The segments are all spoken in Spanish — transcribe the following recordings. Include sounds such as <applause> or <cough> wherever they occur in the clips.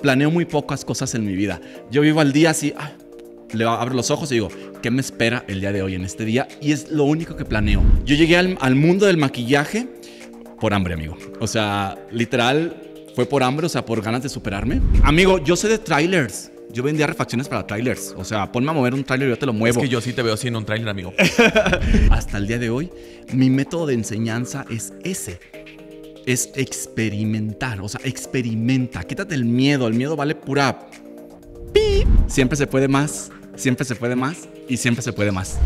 planeo muy pocas cosas en mi vida. Yo vivo al día así, ah, le abro los ojos y digo, ¿qué me espera el día de hoy en este día? Y es lo único que planeo. Yo llegué al, mundo del maquillaje por hambre, amigo. O sea, literal, fue por hambre, o sea, por ganas de superarme. Amigo, yo sé de trailers. Yo vendía refacciones para trailers. O sea, ponme a mover un trailer y yo te lo muevo. Es que yo sí te veo en un trailer, amigo. <laughs> Hasta el día de hoy, mi método de enseñanza es ese es experimentar, o sea, experimenta, quítate el miedo, el miedo vale pura... Siempre se puede más, siempre se puede más y siempre se puede más.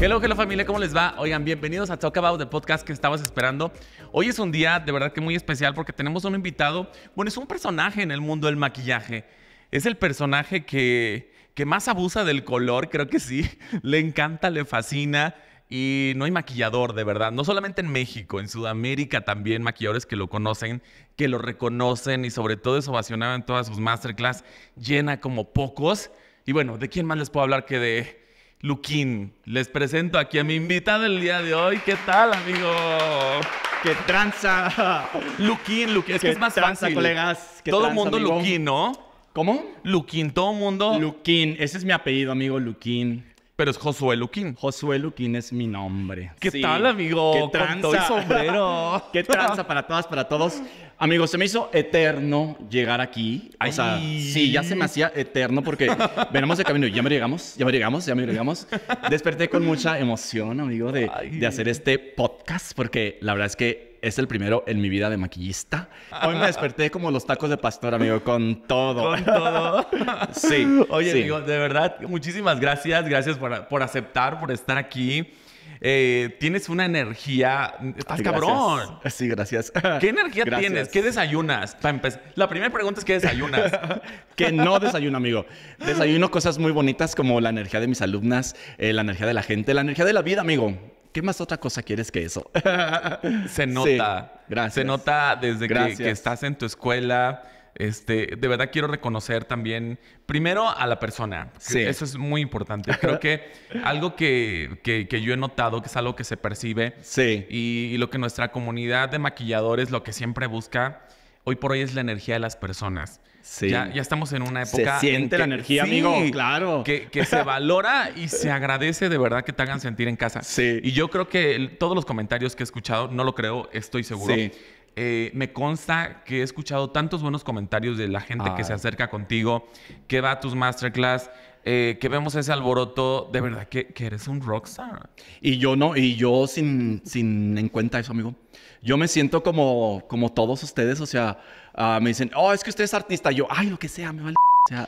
Hello, hello familia, ¿cómo les va? Oigan, bienvenidos a Talk About, el podcast que estabas esperando. Hoy es un día de verdad que muy especial porque tenemos un invitado, bueno, es un personaje en el mundo del maquillaje. Es el personaje que, que más abusa del color, creo que sí. <laughs> Le encanta, le fascina y no hay maquillador de verdad, no solamente en México, en Sudamérica también maquilladores que lo conocen, que lo reconocen y sobre todo es ovacionado en todas sus masterclass, llena como pocos. Y bueno, ¿de quién más les puedo hablar que de Luquín? Les presento aquí a mi invitado del día de hoy. ¿Qué tal, amigo? ¡Qué tranza! <laughs> Luquín, Luquín, es que es más tranza, colegas. todo el mundo Lukin, ¿no? ¿Cómo? Luquín, todo mundo. Luquín, ese es mi apellido, amigo, Luquín pero es Josué Luquín. Josué Luquín es mi nombre. ¿Qué tal, amigo? ¿Qué tranza? sombrero. <laughs> ¿Qué tranza para todas, para todos? Amigos, se me hizo eterno llegar aquí. sí, ya se me hacía eterno porque <laughs> venimos de camino y ya me llegamos, ya me llegamos, ya me llegamos. Desperté con mucha emoción, amigo, de, de hacer este podcast porque la verdad es que es el primero en mi vida de maquillista. Ah. Hoy me desperté como los tacos de pastor, amigo, con todo. Con todo. <laughs> sí. Oye, amigo, de verdad, muchísimas gracias. Gracias por, aceptar, por estar aquí. Eh, tienes una energía. Estás cabrón. Sí, gracias. ¿Qué energía tienes? ¿Qué desayunas? La primera pregunta es: ¿qué desayunas? <laughs> que no desayuno, amigo. Desayuno cosas muy bonitas como la energía de mis alumnas, eh, la energía de la gente, la energía de la vida, amigo. ¿Qué más otra cosa quieres que eso? <laughs> Se nota. gracias. Se nota desde que, estás en tu escuela. Este, de verdad quiero reconocer también, primero a la persona. Sí. Eso es muy importante. <laughs> Creo que algo que, yo he notado, que es algo que se percibe, sí. y lo que nuestra comunidad de maquilladores, lo que siempre busca, hoy por hoy es la energía de las personas. Ya, estamos en una época. Se siente la energía, amigo. Claro. Que, se <laughs> valora y se agradece de verdad que te hagan sentir en casa. Sí. Y yo creo que todos los comentarios que he escuchado, no lo creo, estoy seguro. Sí. Eh, me consta que he escuchado tantos buenos comentarios de la gente que se acerca contigo, que va a tus masterclass, eh, que vemos ese alboroto, de verdad que, eres un rockstar. Y yo no, y yo sin, sin en cuenta eso, amigo. Yo me siento como, como todos ustedes, o sea, Ah, me dicen, oh, es que usted es artista. Yo, ay, lo que sea, me vale. O <laughs> sea,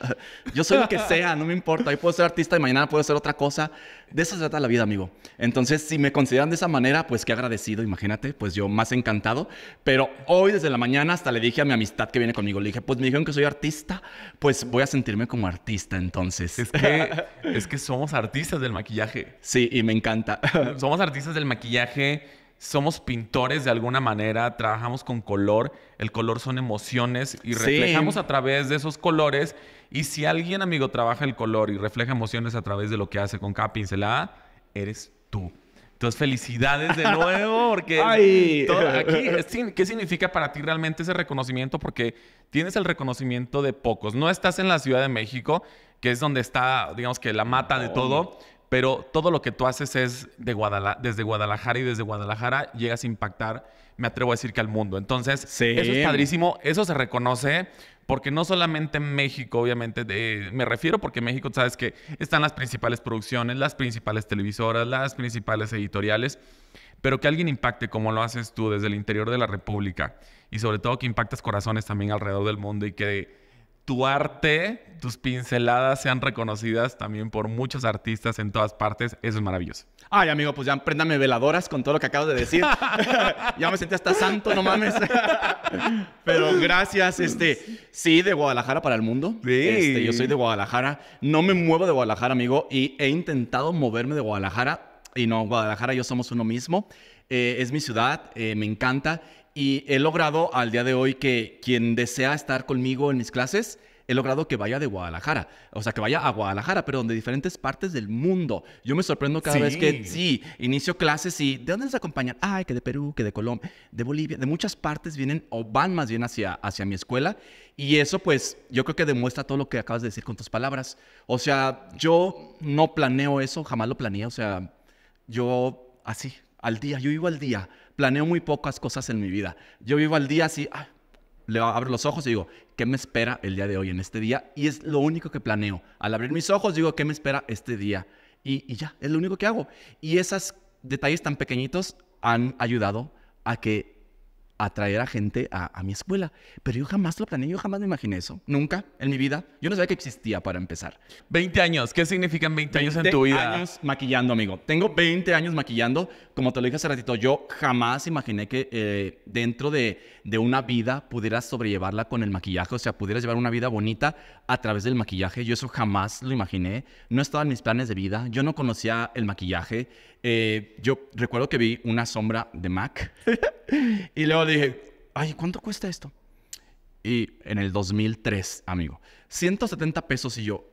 yo soy lo que sea, no me importa. Hoy puedo ser artista y mañana puedo ser otra cosa. De eso se trata la vida, amigo. Entonces, si me consideran de esa manera, pues qué agradecido, imagínate, pues yo más encantado. Pero hoy desde la mañana hasta le dije a mi amistad que viene conmigo, le dije, pues me dijeron que soy artista, pues voy a sentirme como artista entonces. Es que, <laughs> es que somos artistas del maquillaje. Sí, y me encanta. somos artistas del maquillaje somos pintores de alguna manera, trabajamos con color, el color son emociones y reflejamos a través de esos colores. Y si alguien, amigo, trabaja el color y refleja emociones a través de lo que hace con cada pincelada, eres tú. Entonces, felicidades de <laughs> nuevo, porque Ay. aquí, ¿qué significa para ti realmente ese reconocimiento? Porque tienes el reconocimiento de pocos. No estás en la Ciudad de México, que es donde está, digamos que la mata de todo pero todo lo que tú haces es de desde Guadalajara y desde Guadalajara llegas a impactar, me atrevo a decir que al mundo. Entonces, eso es padrísimo, eso se reconoce porque no solamente México, obviamente, me refiero porque México, sabes que están las principales producciones, las principales televisoras, las principales editoriales, pero que alguien impacte como lo haces tú desde el interior de la República y sobre todo que impactas corazones también alrededor del mundo y que tu arte, tus pinceladas sean reconocidas también por muchos artistas en todas partes. Eso es maravilloso. Ay, amigo, pues ya préndame veladoras con todo lo que acabo de decir. <laughs> <laughs> ya me sentí hasta santo, no mames. <laughs> Pero gracias, este, sí, de Guadalajara para el mundo. Sí. Este, yo soy de Guadalajara. No me muevo de Guadalajara, amigo, y he intentado moverme de Guadalajara. Y no, Guadalajara yo somos uno mismo. Eh, es mi ciudad, eh, me encanta y he logrado al día de hoy que quien desea estar conmigo en mis clases, he logrado que vaya de Guadalajara, o sea, que vaya a Guadalajara, pero de diferentes partes del mundo. Yo me sorprendo cada vez que, sí, inicio clases y ¿de dónde les acompañan? Ay, que de Perú, que de Colombia, de Bolivia, de muchas partes vienen o van más bien hacia, hacia mi escuela. Y eso pues yo creo que demuestra todo lo que acabas de decir con tus palabras. O sea, yo no planeo eso, jamás lo planeé, o sea, yo así, al día, yo vivo al día planeo muy pocas cosas en mi vida. Yo vivo al día así, ah, le abro los ojos y digo, ¿qué me espera el día de hoy en este día? Y es lo único que planeo. Al abrir mis ojos digo, ¿qué me espera este día? Y, y ya, es lo único que hago. Y esos detalles tan pequeñitos han ayudado a que atraer a gente a, mi escuela. Pero yo jamás lo planeé, yo jamás me imaginé eso. Nunca en mi vida. Yo no sabía que existía para empezar. 20 años, ¿qué significan 20, años en tu vida? años maquillando, amigo. Tengo 20 años maquillando. Como te lo dije hace ratito, yo jamás imaginé que eh, dentro de, de una vida pudieras sobrellevarla con el maquillaje. O sea, pudieras llevar una vida bonita a través del maquillaje. Yo eso jamás lo imaginé. No estaba en mis planes de vida. Yo no conocía el maquillaje. Eh, yo recuerdo que vi una sombra de Mac <laughs> y luego dije, ay, ¿cuánto cuesta esto? Y en el 2003, amigo, 170 pesos y yo,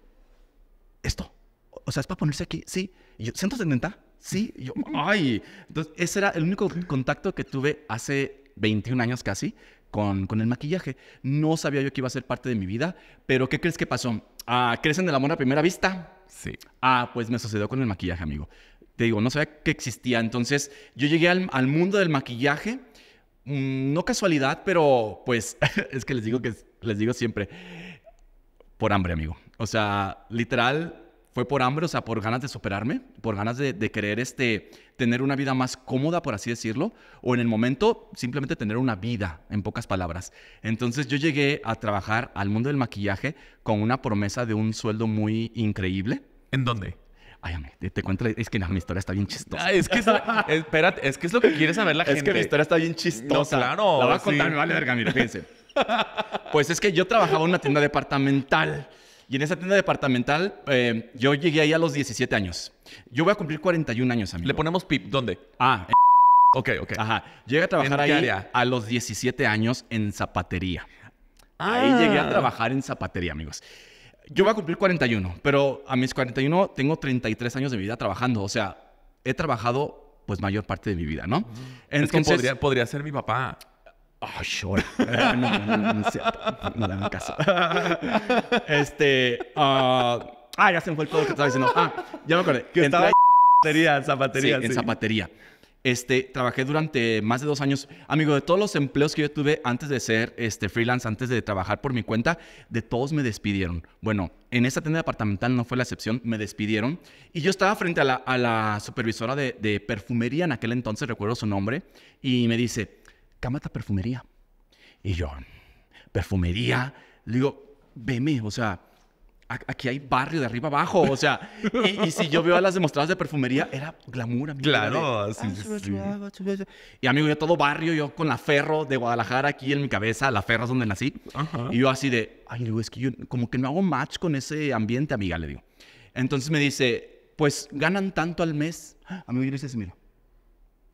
esto, o sea, es para ponerse aquí, sí, y yo, 170, sí, y yo, <laughs> ay, entonces ese era el único contacto que tuve hace 21 años casi con, con el maquillaje. No sabía yo que iba a ser parte de mi vida, pero ¿qué crees que pasó? Ah, ¿Crecen del amor a primera vista? Sí. Ah, pues me sucedió con el maquillaje, amigo digo, no sabía que existía. Entonces yo llegué al, mundo del maquillaje, mm, no casualidad, pero pues <laughs> es que les digo que les digo siempre, por hambre, amigo. O sea, literal, fue por hambre, o sea, por ganas de superarme, por ganas de, de, querer este, tener una vida más cómoda, por así decirlo, o en el momento simplemente tener una vida, en pocas palabras. Entonces yo llegué a trabajar al mundo del maquillaje con una promesa de un sueldo muy increíble. ¿En dónde? te, cuento, es que mi historia está bien chistosa. es que es, es que es lo que quiere saber la gente. Es que mi historia está bien chistosa. claro. La voy a contar, me vale verga, mira, fíjense. <laughs> pues es que yo trabajaba en una tienda departamental. Y en esa tienda departamental, eh, yo llegué ahí a los 17 años. Yo voy a cumplir 41 años, amigo. Le ponemos pip, ¿dónde? Ah, en... Ok, Ajá. Llegué a trabajar ahí a los 17 años en zapatería. Ahí ah. llegué a trabajar en zapatería, amigos yo voy a cumplir 41, pero a mis 41 tengo 33 años de vida trabajando. O sea, he trabajado pues mayor parte de mi vida, ¿no? Entonces, es que podría, podría ser mi papá. Oh, <laughs> eh, sure. no, no, no, no, no, no, no, no <laughs> este. Ah, ah, ya se me fue el todo que estaba diciendo. Ah, ya me acordé. Que estaba en zapatería, sí, sí. en zapatería. Este, trabajé durante más de dos años. Amigo, de todos los empleos que yo tuve antes de ser este, freelance, antes de trabajar por mi cuenta, de todos me despidieron. Bueno, en esa tienda departamental no fue la excepción, me despidieron. Y yo estaba frente a la, supervisora de, perfumería en aquel entonces, recuerdo su nombre, y me dice, Cámata Perfumería. Y yo, perfumería, le digo, veme, o sea, aquí hay barrio de arriba abajo, o sea, y, si yo veo a las demostradas de perfumería, era glamour, Claro, Y amigo, yo todo barrio, yo con la Ferro de Guadalajara aquí en mi cabeza, la Ferro es donde nací, y yo así de, ay, es que yo como que no hago match con ese ambiente, amiga, le digo. Entonces me dice, pues ganan tanto al mes, <gasps> amigo, yo le dices, mira,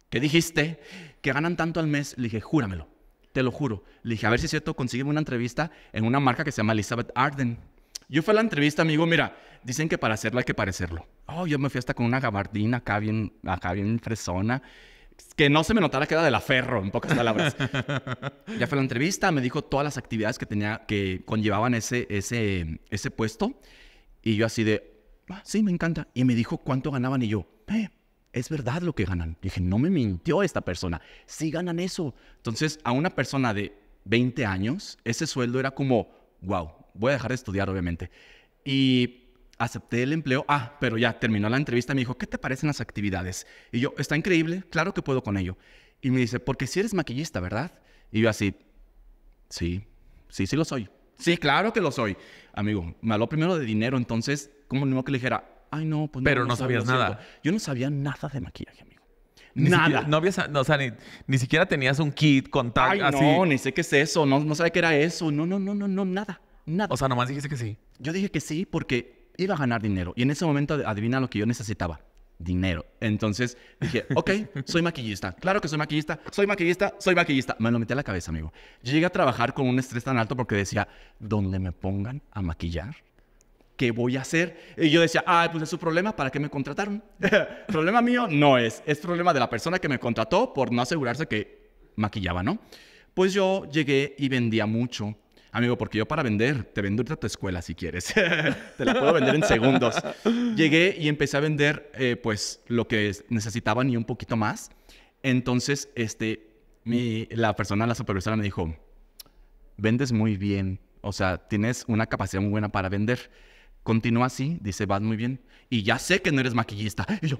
¿qué dijiste? Que ganan tanto al mes, le dije, júramelo. Te lo juro. Le dije, a ver si es cierto, consígueme una entrevista en una marca que se llama Elizabeth Arden. Yo fui a la entrevista, amigo, mira, dicen que para hacerla hay que parecerlo. Oh, yo me fui hasta con una gabardina acá bien, acá bien fresona. Que no se me notara que era de la ferro, en pocas palabras. <laughs> ya fue la entrevista, me dijo todas las actividades que tenía, que conllevaban ese, ese, ese puesto. Y yo así de, ah, sí, me encanta. Y me dijo cuánto ganaban y yo, eh, es verdad lo que ganan. Dije, no me mintió esta persona. Sí ganan eso. Entonces, a una persona de 20 años, ese sueldo era como, wow, voy a dejar de estudiar, obviamente. Y acepté el empleo. Ah, pero ya terminó la entrevista. Me dijo, ¿qué te parecen las actividades? Y yo, está increíble, claro que puedo con ello. Y me dice, porque si eres maquillista, ¿verdad? Y yo así, sí, sí, sí lo soy. Sí, claro que lo soy. Amigo, me habló primero de dinero, entonces, como no que le dijera, ay, no, pues Pero no, sabías nada. Yo no sabía nada de maquillaje, amigo. nada. o sea, ni, ni, siquiera tenías un kit, con tal. así. No, ni sé qué es eso, no, no sabía qué era eso, no, no, no, no, no, nada. O sea, nomás dijiste que sí. Yo dije que sí porque iba a ganar dinero. Y en ese momento, adivina lo que yo necesitaba. Dinero. Entonces dije, <laughs> ok, soy maquillista. Claro que soy maquillista. Soy maquillista, soy maquillista. Me lo metí a la cabeza, amigo. Llegué a trabajar con un estrés tan alto porque decía, ¿dónde me pongan a maquillar, ¿qué voy a hacer? Y yo decía, ah, pues es su problema, ¿para qué me contrataron? <laughs> problema mío no es, es problema de la persona que me contrató por no asegurarse que maquillaba, ¿no? Pues yo llegué y vendía mucho Amigo, porque yo para vender, te vendo ahorita tu escuela si quieres. <laughs> te la puedo vender en segundos. Llegué y empecé a vender, eh, pues, lo que necesitaban y un poquito más. Entonces, este, mi, la persona, la supervisora me dijo, vendes muy bien. O sea, tienes una capacidad muy buena para vender. Continúa así, dice, vas muy bien. Y ya sé que no eres maquillista. Y yo...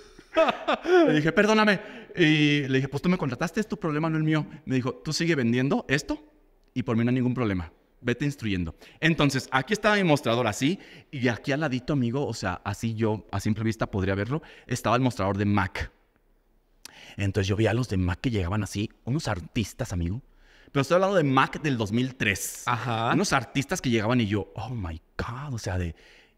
<laughs> le dije, perdóname. Y le dije, pues tú me contrataste, es tu problema, no el mío. Me dijo, tú sigue vendiendo esto y por mí no hay ningún problema. Vete instruyendo. Entonces, aquí estaba mi mostrador así y aquí al ladito, amigo, o sea, así yo, a simple vista podría verlo, estaba el mostrador de Mac. Entonces yo veía a los de Mac que llegaban así, unos artistas, amigo. Pero estoy hablando de Mac del 2003. Ajá. Unos artistas que llegaban y yo, oh my God, o sea, de...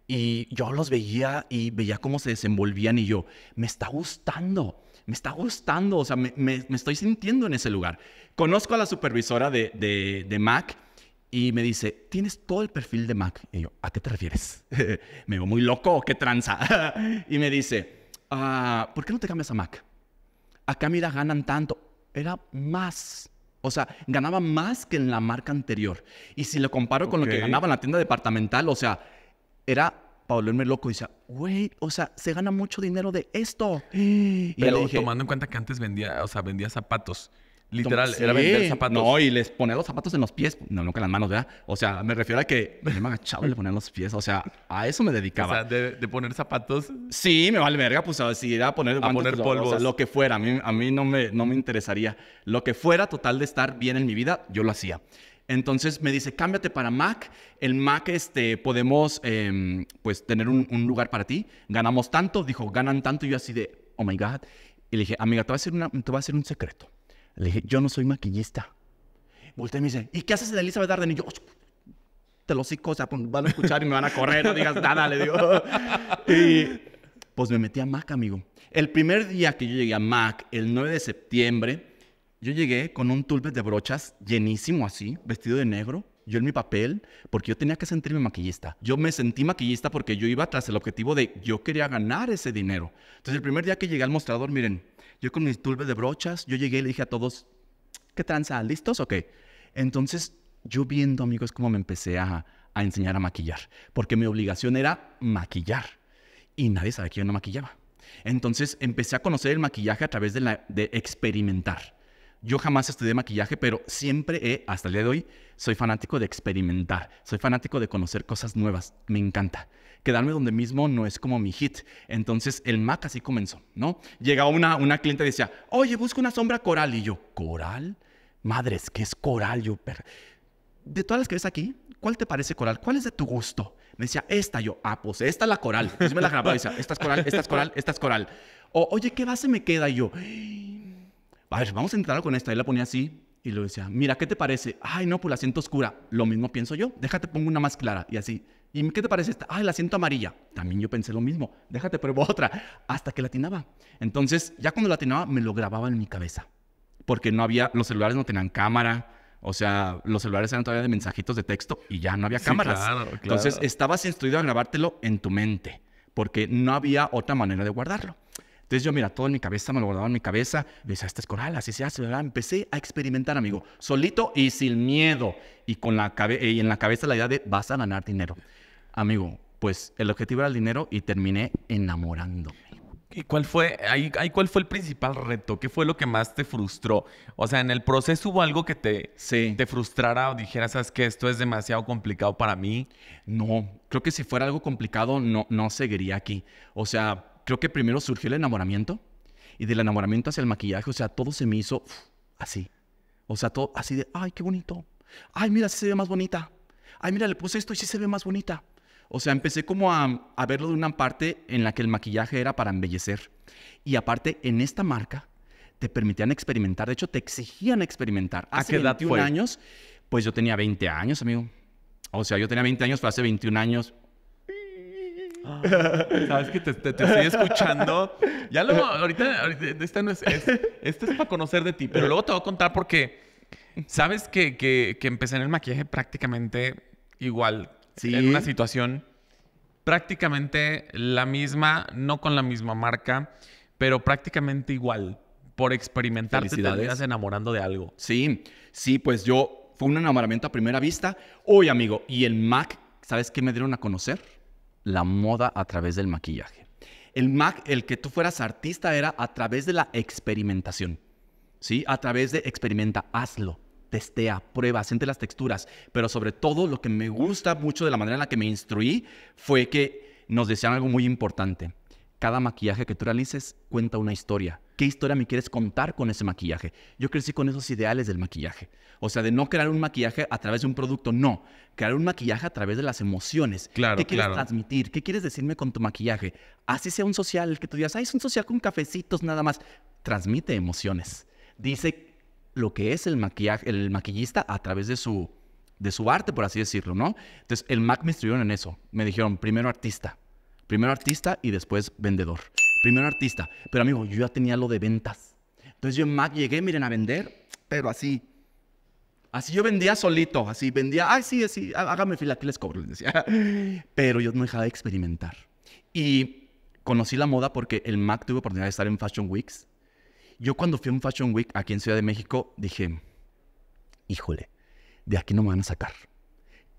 Y yo los veía y veía cómo se desenvolvían y yo, me está gustando me está gustando, o sea, me, estoy sintiendo en ese lugar. Conozco a la supervisora de, Mac y me dice, tienes todo el perfil de Mac. Y yo, ¿a qué te refieres? <laughs> me veo muy loco, qué tranza. <laughs> y me dice, ah, ¿por qué no te cambias a Mac? Acá mira, ganan tanto. Era más. O sea, ganaba más que en la marca anterior. Y si lo comparo con lo que ganaba en la tienda departamental, o sea, era para volverme loco. Y dice, güey, o sea, se gana mucho dinero de esto. <gasps> Y Pero dije, tomando en cuenta que antes vendía, o sea, vendía zapatos. Literal, era vender zapatos. No, y les ponía los zapatos en los pies. No, nunca en las manos, ¿verdad? O sea, me refiero a que me <laughs> agachaba y le ponía los pies. O sea, a eso me dedicaba. O sea, de, poner zapatos. Sí, me vale verga. Pues si era poner, a poner pues, polvos. O lo que fuera. A mí, a mí no, me, no me interesaría. Lo que fuera total de estar bien en mi vida, yo lo hacía. Entonces me dice, cámbiate para Mac. El Mac, este, podemos, em, pues, tener un, lugar para ti. Ganamos tanto. Dijo, ganan tanto. Y yo así de, oh my God. Y le dije, amiga, te voy a hacer, una, te a ser un secreto. Le dije, yo no soy maquillista. Volté y me dice, ¿y qué haces en Elizabeth Arden? Y yo, te lo sé, o sea, pues, van a escuchar y me van a correr, no digas nada, le digo. Y pues me metí a Mac, amigo. El primer día que yo llegué a Mac, el 9 de septiembre, yo llegué con un tulpe de brochas llenísimo así, vestido de negro, yo en mi papel, porque yo tenía que sentirme maquillista. Yo me sentí maquillista porque yo iba tras el objetivo de yo quería ganar ese dinero. Entonces el primer día que llegué al mostrador, miren, yo con mis tulbe de brochas, yo llegué y le dije a todos, ¿qué tranza? ¿Listos o qué? Entonces yo viendo amigos cómo me empecé a, a, enseñar a maquillar, porque mi obligación era maquillar y nadie sabía que yo no maquillaba. Entonces empecé a conocer el maquillaje a través de, la, de experimentar. Yo jamás estudié maquillaje, pero siempre, he, hasta el día de hoy, soy fanático de experimentar, soy fanático de conocer cosas nuevas, me encanta. Quedarme donde mismo no es como mi hit. Entonces el Mac así comenzó, ¿no? Llegaba una, una cliente y decía, oye, busco una sombra coral. Y yo, ¿coral? Madres, ¿qué es coral? Yo, de todas las que ves aquí, ¿cuál te parece coral? ¿Cuál es de tu gusto? Me decía, esta. Yo, ah, pues esta es la coral. Entonces me la grababa y decía, esta es coral, esta es coral, esta es coral. O, oye, ¿qué base me queda? Y yo, a ver, vamos a entrar con esta. Y la ponía así y lo decía, mira, ¿qué te parece? Ay, no, pues la siento oscura. Lo mismo pienso yo. Déjate, pongo una más clara. Y así. ¿Y qué te parece esta? Ay, la siento amarilla. También yo pensé lo mismo. Déjate, pruebo otra. Hasta que la atinaba. Entonces, ya cuando la atinaba, me lo grababa en mi cabeza. Porque no había, los celulares no tenían cámara. O sea, los celulares eran todavía de mensajitos de texto y ya no había cámaras. claro, Entonces, estabas instruido a grabártelo en tu mente. Porque no había otra manera de guardarlo. Entonces yo, mira, todo en mi cabeza, me lo guardaba en mi cabeza, y decía, esta es coral, así se hace, ¿verdad? Empecé a experimentar, amigo, solito y sin miedo, y, con la y en la cabeza la idea de vas a ganar dinero. Amigo, pues el objetivo era el dinero y terminé enamorándome. ¿Y cuál fue, ahí, cuál fue el principal reto? ¿Qué fue lo que más te frustró? O sea, en el proceso hubo algo que te, te frustrara o dijeras, ¿sabes que Esto es demasiado complicado para mí. No, creo que si fuera algo complicado no, no seguiría aquí. O sea, creo que primero surgió el enamoramiento y del enamoramiento hacia el maquillaje, o sea, todo se me hizo así. O sea, todo así de, ay, qué bonito. Ay, mira, sí se ve más bonita. Ay, mira, le puse esto y sí se ve más bonita. O sea, empecé como a, verlo de una parte en la que el maquillaje era para embellecer. Y aparte, en esta marca te permitían experimentar, de hecho, te exigían experimentar. Hace ¿A qué edad fue? años, pues yo tenía 20 años, amigo. O sea, yo tenía 20 años, fue hace 21 años, <gasps> Sabes que te, estoy escuchando. Ya luego, ahorita, este no es, para conocer de ti, pero luego te voy a contar porque sabes que, empecé en el maquillaje prácticamente igual. ¿Sí? En una situación prácticamente la misma, no con la misma marca, pero prácticamente igual. Por experimentar, te enamorando de algo. Sí, sí, pues yo fue un enamoramiento a primera vista. Oye, amigo, ¿y el Mac, sabes qué me dieron a conocer? la moda a través del maquillaje. El, Mac, el que tú fueras artista era a través de la experimentación, ¿sí? A través de experimenta, hazlo, testea, prueba, siente las texturas, pero sobre todo lo que me gusta mucho de la manera en la que me instruí fue que nos decían algo muy importante. Cada maquillaje que tú realices cuenta una historia ¿Qué historia me quieres contar con ese maquillaje? Yo crecí con esos ideales del maquillaje. O sea, de no crear un maquillaje a través de un producto, no. Crear un maquillaje a través de las emociones. Claro, ¿Qué quieres transmitir? ¿Qué quieres decirme con tu maquillaje? Así sea un social, que tú digas, ay, es un social con cafecitos nada más. Transmite emociones. Dice lo que es el, maquillaje, el maquillista a través de su, de su arte, por así decirlo, ¿no? Entonces, el MAC me instruyeron en eso. Me dijeron, primero artista. Primero artista y después vendedor primer artista. Pero amigo, yo ya tenía lo de ventas. Entonces yo en Mac llegué, miren, a vender, pero así. Así yo vendía solito, así vendía, ay, sí, así, hágame fila, aquí les cobro, les decía. <laughs> Pero yo no dejaba de experimentar. Y conocí la moda porque el Mac tuve oportunidad de estar en Fashion Weeks. Yo cuando fui a un Fashion Week aquí en Ciudad de México, dije, híjole, de aquí no me van a sacar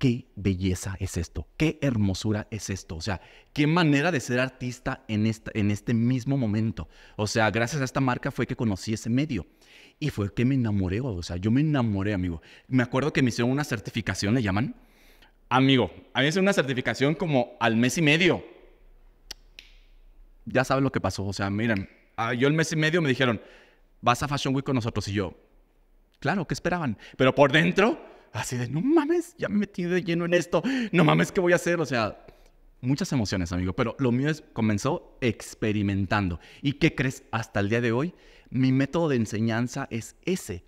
qué belleza es esto, qué hermosura es esto, o sea, qué manera de ser artista en, esta, en este mismo momento. O sea, gracias a esta marca fue que conocí ese medio y fue que me enamoré, o sea, yo me enamoré, amigo. Me acuerdo que me hicieron una certificación, le llaman. Amigo, a mí me hicieron una certificación como al mes y medio. Ya saben lo que pasó, o sea, miren, ah, yo el mes y medio me dijeron, vas a Fashion Week con nosotros y yo, claro, ¿qué esperaban? Pero por dentro así de, no mames, ya me metí de lleno en esto, no mames, ¿qué voy a hacer? O sea, muchas emociones, amigo, pero lo mío es, comenzó experimentando. ¿Y qué crees? Hasta el día de hoy, mi método de enseñanza es ese,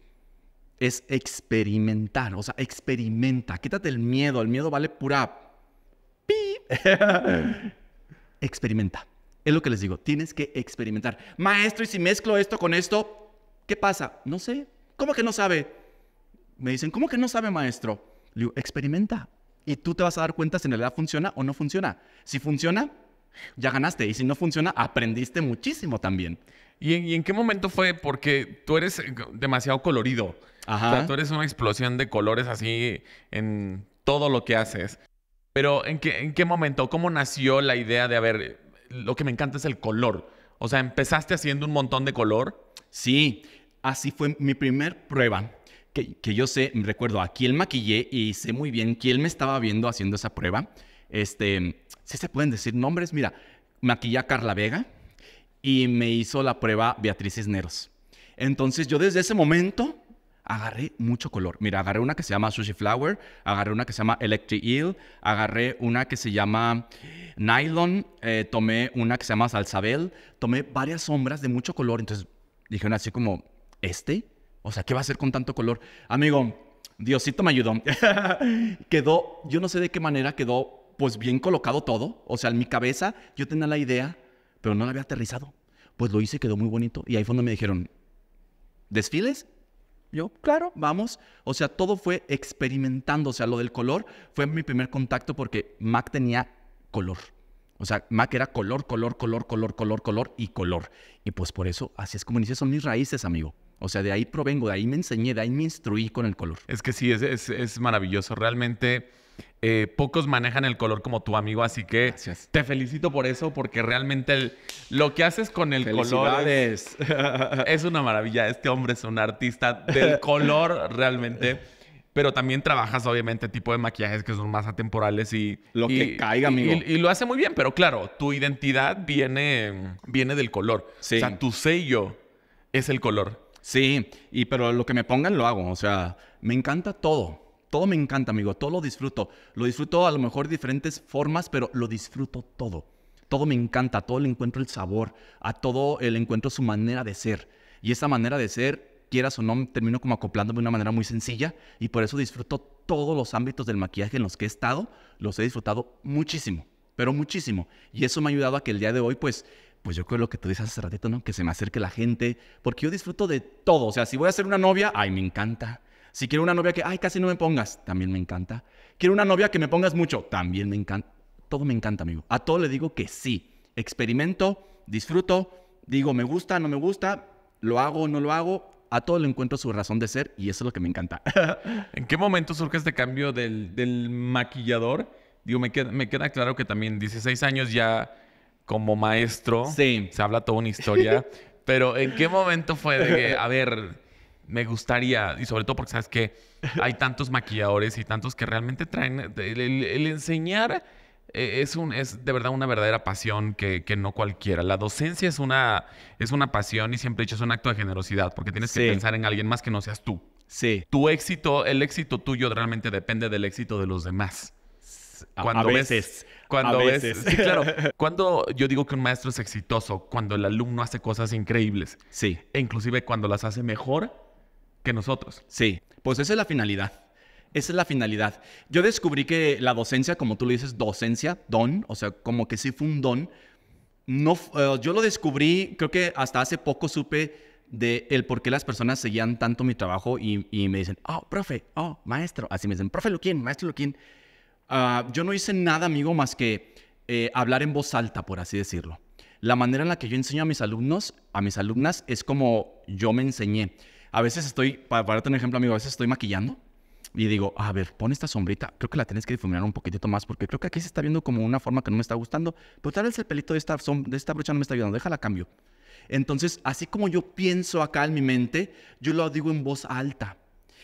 es experimentar, o sea, experimenta, quítate el miedo, el miedo vale pura... ¡Pi! <laughs> experimenta. Es lo que les digo, tienes que experimentar. Maestro, ¿y si mezclo esto con esto? ¿Qué pasa? No sé. ¿Cómo que no sabe? Me dicen, ¿cómo que no sabe, maestro? experimenta. Y tú te vas a dar cuenta si en realidad funciona o no funciona. Si funciona, ya ganaste. Y si no funciona, aprendiste muchísimo también. ¿Y en, qué momento fue? Porque tú eres eh, demasiado colorido. Ajá. tú eres una explosión de colores así en todo lo que haces. Pero ¿en qué, en qué momento? ¿Cómo nació la idea de, haber lo que me encanta es el color? O sea, ¿empezaste haciendo un montón de color? Sí, así fue mi primer prueba que, yo sé, recuerdo a quién maquillé y sé muy bien quién me estaba viendo haciendo esa prueba. Este, si se pueden decir nombres, mira, maquillé a Carla Vega y me hizo la prueba Beatriz Cisneros. Entonces yo desde ese momento agarré mucho color. Mira, agarré una que se llama Sushi Flower, agarré una que se llama Electric Eel, agarré una que se llama Nylon, eh, tomé una que se llama Salsabel, tomé varias sombras de mucho color. Entonces dijeron así como, este o sea, ¿qué va a hacer con tanto color? Amigo, Diosito me ayudó. <laughs> quedó, yo no sé de qué manera quedó, pues bien colocado todo. O sea, en mi cabeza yo tenía la idea, pero no la había aterrizado. Pues lo hice, quedó muy bonito. Y ahí fue donde me dijeron, ¿desfiles? Yo, claro, vamos. O sea, todo fue experimentando. O sea, lo del color fue mi primer contacto porque Mac tenía color. O sea, Mac era color, color, color, color, color, color y color. Y pues por eso, así es como inicié. Son mis raíces, amigo. O sea, de ahí provengo, de ahí me enseñé, de ahí me instruí con el color. Es que sí, es, maravilloso. Realmente eh, pocos manejan el color como tu amigo, así que te felicito por eso, porque realmente lo que haces con el color es, <laughs> es una maravilla. Este hombre es un artista del <laughs> color realmente. pero también trabajas obviamente tipo de maquillajes que son más atemporales y lo que caiga, amigo. Y, lo hace muy bien, pero claro, tu identidad viene viene del color. O sea, tu sello es el color. Sí, y pero lo que me pongan lo hago, o sea, me encanta todo. Todo me encanta, amigo, todo lo disfruto. Lo disfruto a lo mejor de diferentes formas, pero lo disfruto todo. Todo me encanta, a todo le encuentro el sabor, a todo le encuentro su manera de ser. Y esa manera de ser, quieras o no, termino como acoplándome de una manera muy sencilla y por eso disfruto todos los ámbitos del maquillaje en los que he estado, los he disfrutado muchísimo, pero muchísimo. Y eso me ha ayudado a que el día de hoy, pues, pues yo creo lo que tú dices hace ratito, ¿no? Que se me acerque la gente, porque yo disfruto de todo. O sea, si voy a ser una novia, ay, me encanta. Si quiero una novia que, ay, casi no me pongas, también me encanta. Quiero una novia que me pongas mucho, también me encanta. Todo me encanta, amigo. A todo le digo que sí. Experimento, disfruto, digo, me gusta, no me gusta, lo hago, no lo hago. A todo le encuentro su razón de ser y eso es lo que me encanta. <laughs> ¿En qué momento surge este cambio del, maquillador? Digo, me queda, me queda claro que también 16 años ya como maestro, se habla toda una historia, <laughs> pero ¿en qué momento fue de que, a ver, me gustaría, y sobre todo porque sabes que hay tantos maquilladores y tantos que realmente traen, el, enseñar eh, es, un, es de verdad una verdadera pasión que, no cualquiera. La docencia es una, es una pasión y siempre he dicho es un acto de generosidad porque tienes que pensar en alguien más que no seas tú. Sí. Tu éxito, el éxito tuyo realmente depende del éxito de los demás. Cuando a veces. cuando a veces. sí, claro. <laughs> Cuando yo digo que un maestro es exitoso, cuando el alumno hace cosas increíbles. Sí. E inclusive cuando las hace mejor que nosotros. Sí. Pues esa es la finalidad. Esa es la finalidad. Yo descubrí que la docencia, como tú lo dices, docencia, don, o sea, como que sí fue un don. No, eh, yo lo descubrí, creo que hasta hace poco supe de el por qué las personas seguían tanto mi trabajo y, y me dicen, oh, profe, oh, maestro. Así me dicen, profe quién maestro quién Ah, yo no hice nada, amigo, más que eh, hablar en voz alta, por así decirlo. La manera en la que yo enseño a mis alumnos, a mis alumnas, es como yo me enseñé. A veces estoy, para, darte un ejemplo, amigo, a veces estoy maquillando y digo, a ver, pon esta sombrita, creo que la tienes que difuminar un poquitito más porque creo que aquí se está viendo como una forma que no me está gustando, pero tal vez el pelito de esta, de esta brocha no me está ayudando, déjala cambio. Entonces, así como yo pienso acá en mi mente, yo lo digo en voz alta.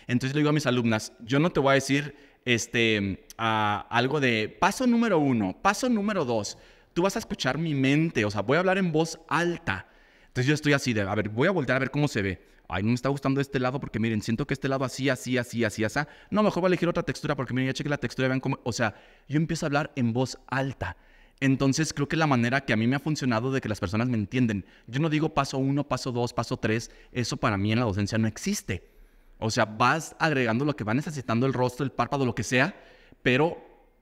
Entonces le digo a mis alumnas, yo no te voy a decir, este, a algo de paso número uno, paso número dos, tú vas a escuchar mi mente, o sea, voy a hablar en voz alta. Entonces yo estoy así de, a ver, voy a voltear a ver cómo se ve. Ay, no me está gustando este lado porque miren, siento que este lado así, así, así, así, así. No, mejor voy a elegir otra textura porque miren, ya cheque la textura y vean cómo. O sea, yo empiezo a hablar en voz alta. Entonces creo que la manera que a mí me ha funcionado de que las personas me entienden. Yo no digo paso uno, paso dos, paso tres. Eso para mí en la docencia no existe. O sea, vas agregando lo que va necesitando el rostro, el párpado, lo que sea, pero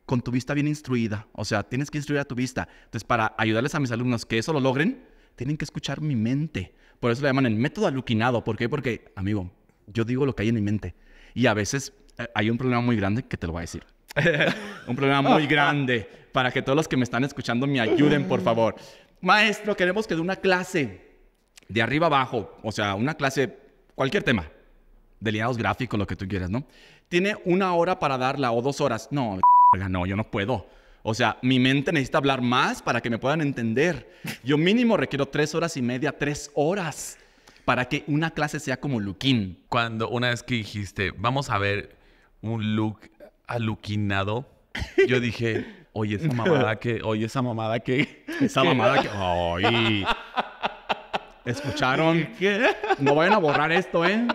con tu vista bien instruida. O sea, tienes que instruir a tu vista. Entonces, para ayudarles a mis alumnos que eso lo logren, tienen que escuchar mi mente. Por eso le llaman el método aluquinado. ¿Por qué? Porque, amigo, yo digo lo que hay en mi mente. Y a veces eh, hay un problema muy grande que te lo voy a decir. <laughs> un problema muy grande para que todos los que me están escuchando me ayuden, por favor. Maestro, queremos que de una clase de arriba abajo, o sea, una clase, cualquier tema delineados gráficos, lo que tú quieras, ¿no? Tiene una hora para darla o dos horas. No, no, yo no puedo. O sea, mi mente necesita hablar más para que me puedan entender. Yo mínimo requiero tres horas y media, tres horas, para que una clase sea como Luquín. Cuando una vez que dijiste, vamos a ver un look aluquinado, yo dije, oye, esa <laughs> mamada que, oye, esa mamada que, esa mamada que, ay. <laughs> ¿Escucharon? ¿Qué? No vayan a borrar esto, ¿eh?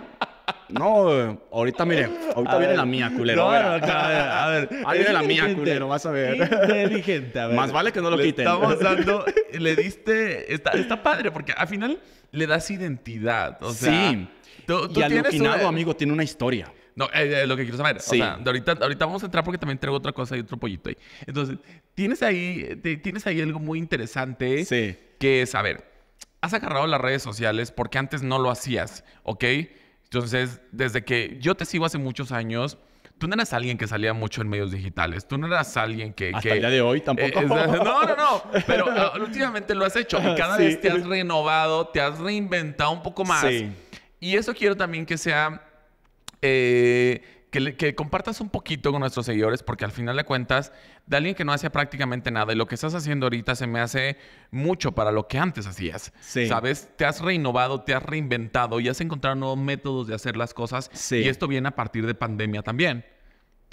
No, ahorita mire, ahorita viene la mía, culero. a ver, a ver. Ahí viene la mía, culero, vas a ver. Inteligente, a ver. Más vale que no lo le quiten. Estamos dando, le diste, está, está padre, porque al final le das identidad. O sea, sí. Tú, tú y alucinado, amigo, tiene una historia. No, eh, eh lo que quiero saber. Sí. O sea, de ahorita, ahorita vamos a entrar porque también traigo otra cosa y otro pollito ahí. Entonces, tienes ahí, tienes ahí algo muy interesante sí. que es, a ver, has agarrado las redes sociales porque antes no lo hacías, ¿ok? Entonces, desde que yo te sigo hace muchos años, tú no eras alguien que salía mucho en medios digitales. Tú no eras alguien que... Hasta el día de hoy tampoco. Eh, no, no, no. <laughs> Pero eh, últimamente lo has hecho. Y cada vez te has renovado, te has reinventado un poco más. Sí. Y eso quiero también que sea... Eh, que, compartas un poquito con nuestros seguidores, porque al final de cuentas, de alguien que no hacía prácticamente nada y lo que estás haciendo ahorita se me hace mucho para lo que antes hacías. Sí. ¿Sabes? Te has reinovado, te has reinventado y has encontrado nuevos métodos de hacer las cosas. Sí. Y esto viene a partir de pandemia también.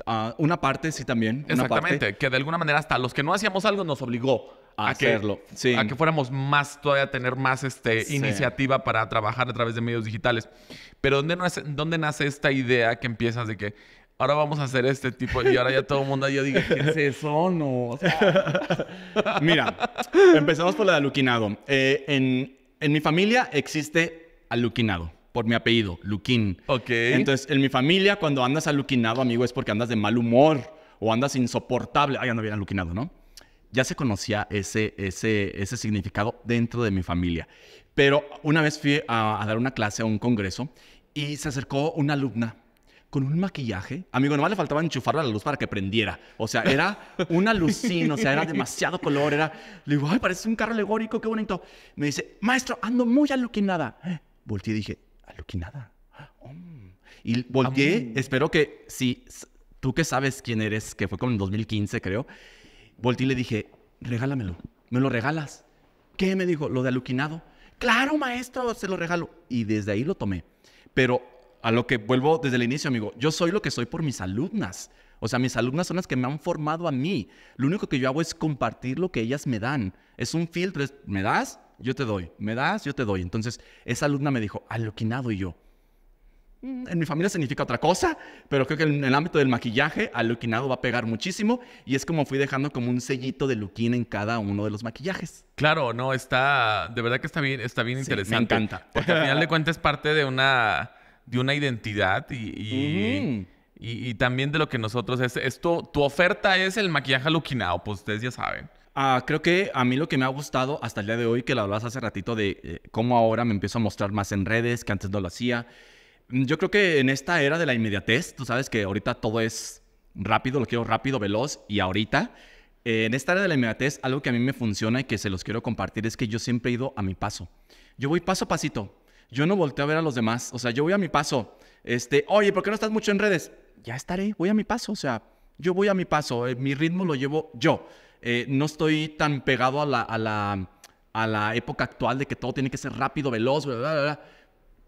Ah, una parte, sí, también. Exactamente, que de alguna manera hasta los que no hacíamos algo nos obligó a hacerlo. Que, A que fuéramos más, todavía tener más este, iniciativa para trabajar a través de medios digitales. Pero ¿dónde nace, ¿dónde nace esta idea que empiezas de que ahora vamos a hacer este tipo y ahora ya todo el mundo ya diga, ¿qué es eso? O sea. <laughs> Mira, empezamos por lo de aluquinado. Eh, en, en, mi familia existe aluquinado. Por mi apellido, Luquín. Ok. Entonces, en mi familia, cuando andas aluquinado, amigo, es porque andas de mal humor o andas insoportable. Ay, no bien aluquinado, ¿no? ya se conocía ese, ese, ese significado dentro de mi familia. Pero una vez fui a, dar una clase a un congreso y se acercó una alumna con un maquillaje. Amigo, nomás le faltaba a la luz para que prendiera. O sea, era una lucina, o sea, era demasiado color. Era, le digo, ay, parece un carro alegórico, qué bonito. Me dice, maestro, ando muy aluquinada. Volté y dije, aluquinada. Mm. Y volteé, espero que si tú que sabes quién eres, que fue como en 2015, creo Volti y le dije, regálamelo. ¿Me lo regalas? ¿Qué? Me dijo, lo de aluquinado. Claro, maestro, se lo regalo. Y desde ahí lo tomé. Pero a lo que vuelvo desde el inicio, amigo, yo soy lo que soy por mis alumnas. O sea, mis alumnas son las que me han formado a mí. Lo único que yo hago es compartir lo que ellas me dan. Es un filtro, es, me das, yo te doy, me das, yo te doy. Entonces, esa alumna me dijo, aluquinado y yo en mi familia significa otra cosa, pero creo que en el ámbito del maquillaje, al luquinado va a pegar muchísimo. Y es como fui dejando como un sellito de luquín en cada uno de los maquillajes. Claro, no, está. De verdad que está bien, está bien interesante. Me encanta. Porque al final de <laughs> cuentas es parte de una, de una identidad y. y, también de lo que nosotros es, esto, tu oferta es el maquillaje aluquinado, pues ustedes ya saben. Ah, creo que a mí lo que me ha gustado hasta el día de hoy, que lo hablabas hace ratito de eh, cómo ahora me empiezo a mostrar más en redes, que antes no lo hacía, Mm, yo creo que en esta era de la inmediatez, tú sabes que ahorita todo es rápido, lo quiero rápido, veloz y ahorita. Eh, en esta era de la inmediatez, algo que a mí me funciona y que se los quiero compartir es que yo siempre he ido a mi paso. Yo voy paso a pasito. Yo no volteo a ver a los demás. O sea, yo voy a mi paso. Este, oye, ¿por qué no estás mucho en redes? Ya estaré, voy a mi paso. O sea, yo voy a mi paso. Eh, mi ritmo lo llevo yo. Eh, no estoy tan pegado a la, a la, a la época actual de que todo tiene que ser rápido, veloz, bla, bla, bla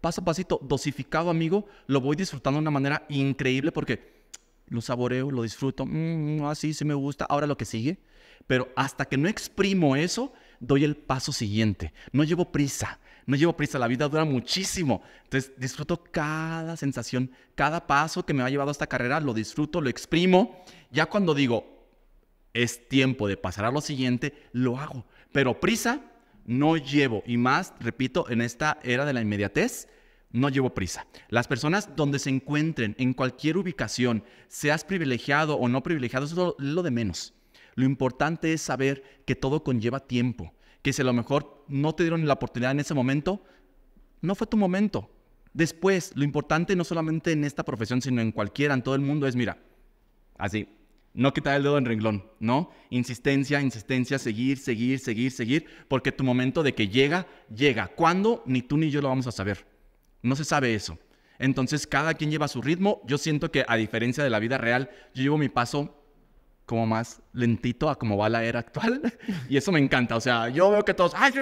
paso a pasito, dosificado, amigo, lo voy disfrutando de una manera increíble porque lo saboreo, lo disfruto, mm, así ah, sí me gusta, ahora lo que sigue. Pero hasta que no exprimo eso, doy el paso siguiente. No llevo prisa, no llevo prisa, la vida dura muchísimo. Entonces disfruto cada sensación, cada paso que me ha llevado a esta carrera, lo disfruto, lo exprimo. Ya cuando digo, es tiempo de pasar a lo siguiente, lo hago. Pero prisa no llevo. Y más, repito, en esta era de la inmediatez, no llevo prisa. Las personas donde se encuentren, en cualquier ubicación, seas privilegiado o no privilegiado, eso es lo, de menos. Lo importante es saber que todo conlleva tiempo, que si a lo mejor no te dieron la oportunidad en ese momento, no fue tu momento. Después, lo importante no solamente en esta profesión, sino en cualquiera, en todo el mundo, es, mira, así, no quitar el dedo en renglón, ¿no? Insistencia, insistencia, seguir, seguir, seguir, seguir, porque tu momento de que llega, llega. ¿Cuándo? Ni tú ni yo lo vamos a saber. No se sabe eso. Entonces cada quien lleva su ritmo. Yo siento que a diferencia de la vida real, yo llevo mi paso como más lentito a como va la era actual. <laughs> Y eso me encanta. O sea, yo veo que todos, ay,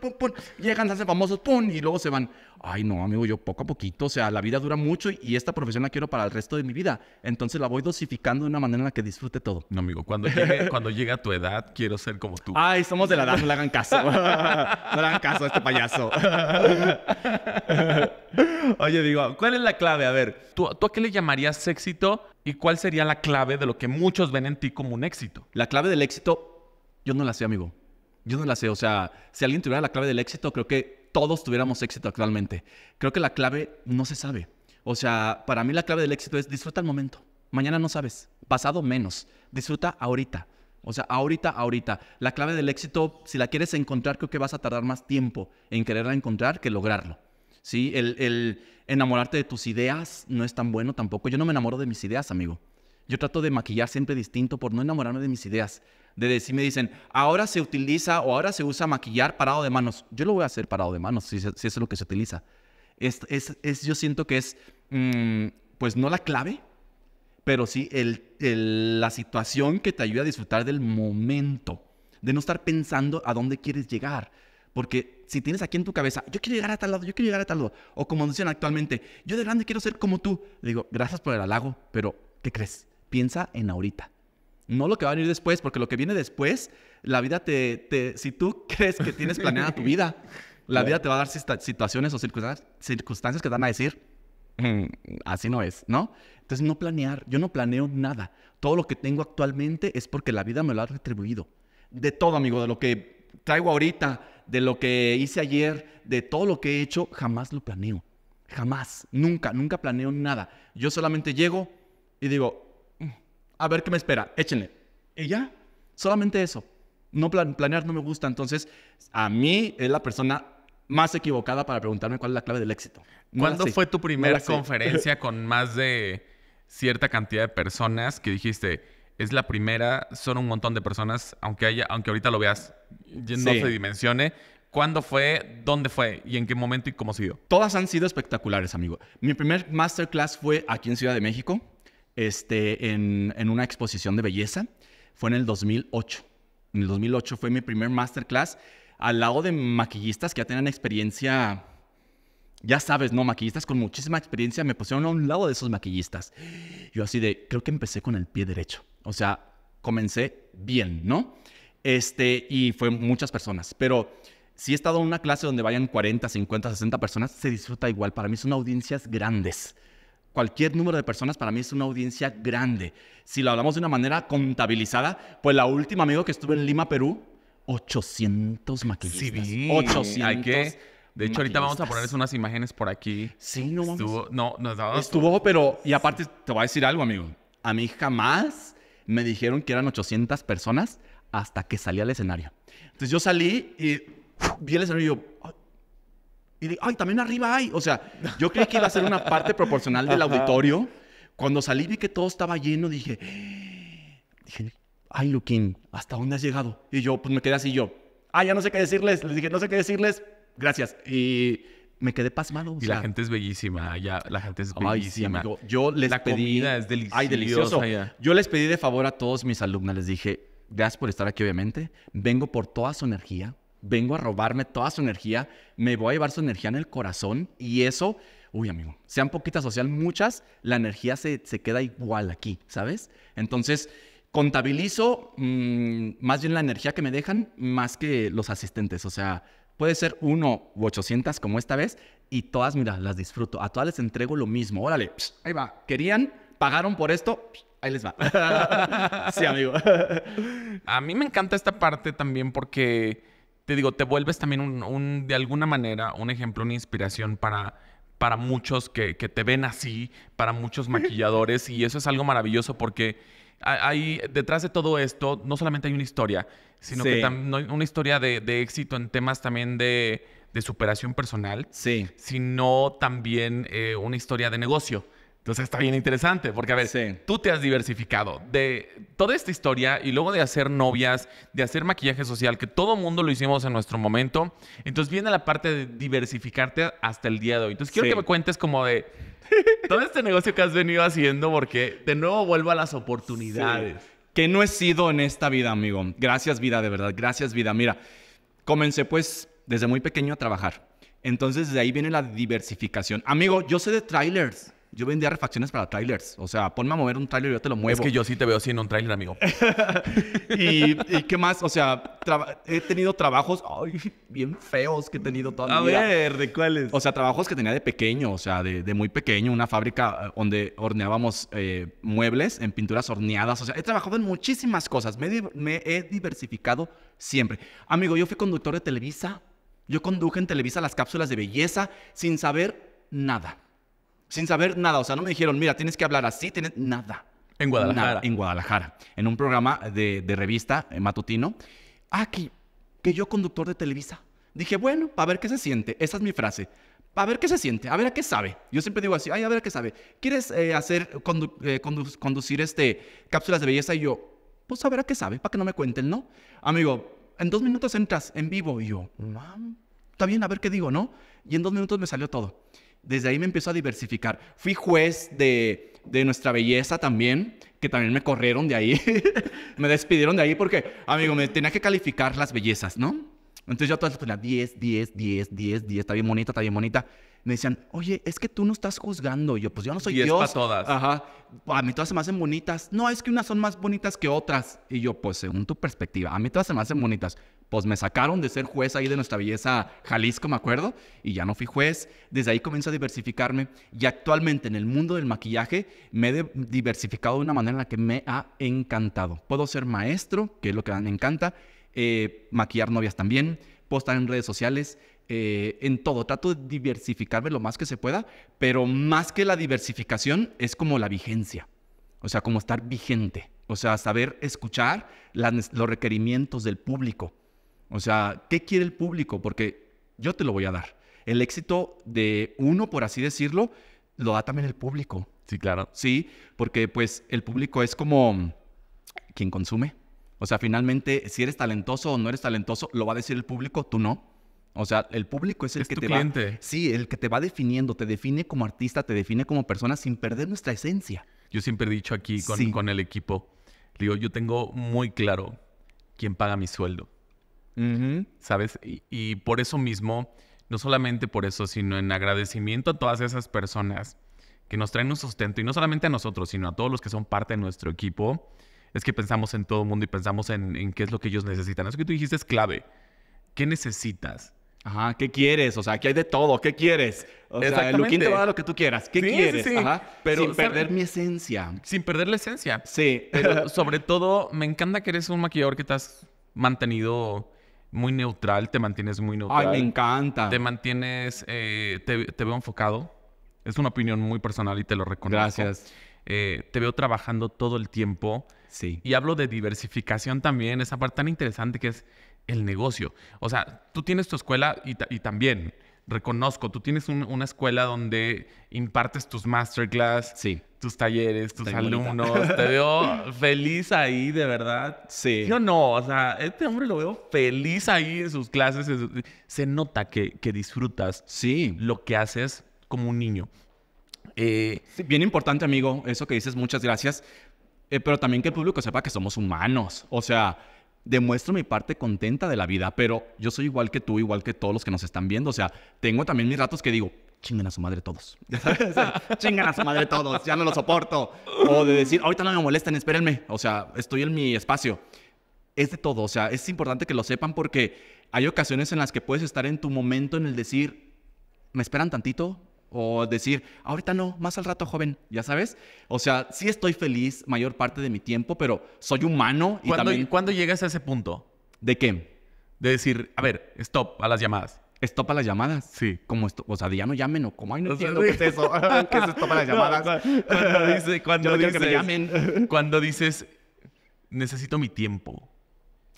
pum, pum, llegan, se hacen famosos, pum, y luego se van. Ay, no, amigo, yo poco a poquito. O sea, la vida dura mucho y esta profesión la quiero para el resto de mi vida. Entonces la voy dosificando de una manera en la que disfrute todo. No, amigo, cuando llegue, <laughs> cuando a tu edad, quiero ser como tú. Ay, somos de la edad, no le hagan caso. <laughs> no le hagan caso a este payaso. Oye, digo, ¿cuál es la clave? A ver, ¿tú, ¿tú a qué le llamarías éxito y cuál sería la clave de lo que muchos ven en ti como un éxito? La clave del éxito, yo no la sé, amigo. Yo no la sé. O sea, si alguien tuviera la clave del éxito, creo que todos tuviéramos éxito actualmente. Creo que la clave no se sabe. O sea, para mí la clave del éxito es disfruta el momento. Mañana no sabes. Pasado menos. Disfruta ahorita. O sea, ahorita, ahorita. La clave del éxito, si la quieres encontrar, creo que vas a tardar más tiempo en quererla encontrar que lograrlo. ¿Sí? el enamorarte de tus ideas no es tan bueno tampoco. Yo no me enamoro de mis ideas, amigo. Yo trato de maquillar siempre distinto por no enamorarme de mis ideas. De decir, me dicen, ahora se utiliza o ahora se usa maquillar parado de manos. Yo lo voy a hacer parado de manos, si, si eso es lo que se utiliza. Es, es, es yo siento que es, mm, pues no la clave, pero sí el, el, la situación que te ayuda a disfrutar del momento, de no estar pensando a dónde quieres llegar. Porque si tienes aquí en tu cabeza, yo quiero llegar a tal lado, yo quiero llegar a tal lado, o como dicen actualmente, yo de grande quiero ser como tú, Le digo, gracias por el halago, pero ¿qué crees? piensa en ahorita. No lo que va a venir después, porque lo que viene después, la vida te, si tú <laughs> crees que tienes planeada tu vida, la vida te va a dar situaciones o circunstancias que te van a decir, mm, así no es, ¿no? Entonces no planear, yo no planeo nada. Todo lo que tengo actualmente es porque la vida me lo ha retribuido. De todo, amigo, de lo que traigo ahorita, de lo que hice ayer, de todo lo que he hecho, jamás lo planeo. Jamás, nunca, nunca planeo nada. Yo solamente llego y digo, a ver qué me espera, échenle. Y ya, solamente eso. No planear no me gusta, entonces a mí es la persona más equivocada para preguntarme cuál es la clave del éxito. ¿Cuándo fue tu primera conferencia <laughs> con más de cierta cantidad de personas que dijiste, es la primera, son un montón de personas, aunque haya, aunque ahorita lo veas, no se dimensione. ¿Cuándo fue? ¿Dónde fue? ¿Y en qué momento y cómo se dio? Todas han sido espectaculares, amigo. Mi primer masterclass fue aquí en Ciudad de México este, en, una exposición de belleza. Fue en el 2008. En el 2008 fue mi primer masterclass al lado de maquillistas que ya tenían experiencia, ya sabes, ¿no? Maquillistas con muchísima experiencia me pusieron a un lado de esos maquillistas. Yo así de, creo que empecé con el pie derecho. O sea, comencé bien, ¿no? Este, y fue muchas personas, pero si he estado en una clase donde vayan 40, 50, 60 personas, se disfruta igual. Para mí son audiencias grandes cualquier número de personas para mí es una audiencia grande. Si lo hablamos de una manera contabilizada, pues la última, amigo, que estuve en Lima, Perú, 800 maquillistas. Sí, 800. Hay que... De hecho, ahorita vamos a ponerles unas imágenes por aquí. Sí, no vamos. Estuvo, no, nos Estuvo, pero... Y aparte, te voy a decir algo, amigo. A mí jamás me dijeron que eran 800 personas hasta que salí al escenario. Entonces yo salí y vi el escenario y yo, y dije, ay, también arriba hay. O sea, yo creí que iba a ser una parte proporcional del auditorio. Cuando salí vi que todo estaba lleno, dije, ay, Luquín, ¿hasta dónde has llegado? Y yo, pues me quedé así yo, ah, ya no sé qué decirles. Les dije, no sé qué decirles, gracias. Y me quedé pasmado. y la gente es bellísima, ya la gente es bellísima. yo les la pedí, comida es deliciosa. Ay, delicioso. Yo les pedí de favor a todos mis alumnas, les dije, gracias por estar aquí, obviamente. Vengo por toda su energía, vengo a robarme toda su energía, me voy a llevar su energía en el corazón y eso, uy amigo, sean poquitas o sean muchas, la energía se, queda igual aquí, ¿sabes? Entonces, contabilizo mm, más bien la energía que me dejan más que los asistentes, o sea, puede ser uno u ochocientas como esta vez y todas, mira, las disfruto, a todas les entrego lo mismo, órale, ahí va, querían, pagaron por esto, ahí les va. <laughs> sí, amigo. <laughs> a mí me encanta esta parte también porque te digo, te vuelves también un, de alguna manera un ejemplo, una inspiración para, para muchos que, te ven así, para muchos <laughs> maquilladores, y eso es algo maravilloso porque hay, detrás de todo esto, no solamente hay una historia, sino que también una historia de, éxito en temas también de, superación personal, sí. sino también eh, una historia de negocio. Entonces está bien interesante, porque a ver, tú te has diversificado de toda esta historia y luego de hacer novias, de hacer maquillaje social, que todo mundo lo hicimos en nuestro momento. Entonces viene la parte de diversificarte hasta el día de hoy. Entonces quiero que me cuentes como de todo este negocio que has venido haciendo, porque de nuevo vuelvo a las oportunidades. Que no he sido en esta vida, amigo. Gracias vida, de verdad. Gracias vida. Mira, comencé pues desde muy pequeño a trabajar. Entonces de ahí viene la diversificación. Amigo, yo sé de trailers yo vendía refacciones para trailers. O sea, ponme a mover un trailer y yo te lo muevo. Es que yo sí te veo sin un trailer, amigo. <laughs> y, qué más, o sea, he tenido trabajos ay, bien feos que he tenido toda a A ver, ¿de cuáles? O sea, trabajos que tenía de pequeño, o sea, de, muy pequeño. Una fábrica eh, donde horneábamos eh, muebles en pinturas horneadas. O sea, he trabajado en muchísimas cosas. Me, me he diversificado siempre. Amigo, yo fui conductor de Televisa. Yo conduje en Televisa las cápsulas de belleza sin saber nada sin saber nada. O sea, no me dijeron, mira, tienes que hablar así, tienes nada. En Guadalajara. en Guadalajara, en un programa de, revista eh, matutino. Aquí ah, que, yo conductor de Televisa. Dije, bueno, para ver qué se siente. Esa es mi frase. Para ver qué se siente, a ver a qué sabe. Yo siempre digo así, ay, a ver a qué sabe. ¿Quieres eh, hacer, eh, conducir este, cápsulas de belleza? Y yo, pues a ver a qué sabe, para que no me cuenten, ¿no? Amigo, en dos minutos entras en vivo. Y yo, mam, está bien, a ver qué digo, ¿no? Y en dos minutos me salió todo desde ahí me empiezo a diversificar. Fui juez de, de Nuestra Belleza también, que también me corrieron de ahí. <laughs> me despidieron de ahí porque, amigo, me tenía que calificar las bellezas, ¿no? Entonces yo todas las 10, 10, 10, 10, 10, está bien bonita, está bien bonita me decían, oye, es que tú no estás juzgando. Y yo, pues yo no soy Dios. Y es para todas. Ajá. A mí todas se me hacen bonitas. No, es que unas son más bonitas que otras. Y yo, pues según tu perspectiva, a mí todas se me hacen bonitas. Pues me sacaron de ser juez ahí de nuestra belleza Jalisco, me acuerdo, y ya no fui juez. Desde ahí comienzo a diversificarme y actualmente en el mundo del maquillaje me he diversificado de una manera en la que me ha encantado. Puedo ser maestro, que es lo que me encanta, eh, maquillar novias también, puedo estar en redes sociales, eh, en todo. Trato de diversificarme lo más que se pueda, pero más que la diversificación es como la vigencia, o sea, como estar vigente, o sea, saber escuchar los requerimientos del público. O sea, ¿qué quiere el público? Porque yo te lo voy a dar. El éxito de uno, por así decirlo, lo da también el público. Sí, claro. Sí, porque pues el público es como quien consume. O sea, finalmente, si eres talentoso o no eres talentoso, lo va a decir el público, tú no. O sea, el público es el que te Sí, el que te va definiendo, te define como artista, te define como persona sin perder nuestra esencia. Yo siempre he dicho aquí con, el equipo, digo, yo tengo muy claro quién paga mi sueldo. ¿Sabes? Y, por eso mismo, no solamente por eso, sino en agradecimiento a todas esas personas que nos traen un sustento, y no solamente a nosotros, sino a todos los que son parte de nuestro equipo, es que pensamos en todo el mundo y pensamos en, en qué es lo que ellos necesitan. Eso que tú dijiste es clave. ¿Qué necesitas? Ajá, ¿qué quieres? O sea, aquí hay de todo, ¿qué quieres? O sea, te va a lo que tú quieras, ¿qué quieres? Ajá, pero sin perder mi esencia. Sin perder la esencia. Sí. Pero <laughs> sobre todo, me encanta que eres un maquillador que te has mantenido muy neutral, te mantienes muy neutral. Ay, me encanta. Te mantienes, eh, te, veo enfocado. Es una opinión muy personal y te lo reconozco. Gracias. Eh, te veo trabajando todo el tiempo. Sí. Y hablo de diversificación también, esa parte tan interesante que es el negocio. O sea, tú tienes tu escuela y, también reconozco, tú tienes una escuela donde impartes tus masterclass, sí. tus talleres, tus alumnos. Te veo <laughs> feliz ahí, de verdad. Sí. Yo no, o sea, este hombre lo veo feliz ahí en sus clases. Se nota que, disfrutas sí. lo que haces como un niño. Eh, bien importante, amigo, eso que dices, muchas gracias. Eh, pero también que el público sepa que somos humanos. O sea, demuestro mi parte contenta de la vida, pero yo soy igual que tú, igual que todos los que nos están viendo. O sea, tengo también mis ratos que digo, chingan a su madre todos. ¿Ya <laughs> chingan a su madre todos, ya no lo soporto. O de decir, ahorita no me molesten espérenme. O sea, estoy en mi espacio. Es de todo, o sea, es importante que lo sepan porque hay ocasiones en las que puedes estar en tu momento en el decir, me esperan tantito, o decir, ahorita no, más al rato, joven, ya sabes. O sea, sí estoy feliz mayor parte de mi tiempo, pero soy humano y también... ¿Cuándo llegas a ese punto? ¿De qué? De decir, a ver, stop a las llamadas. Stop a las llamadas. Sí. Como esto, o sea, ya no llamen o como, no entiendo qué es eso. <laughs> ¿Qué es stop a las <laughs> llamadas? cuando, <laughs> cuando no dices, que llamen. Cuando dices, necesito mi tiempo.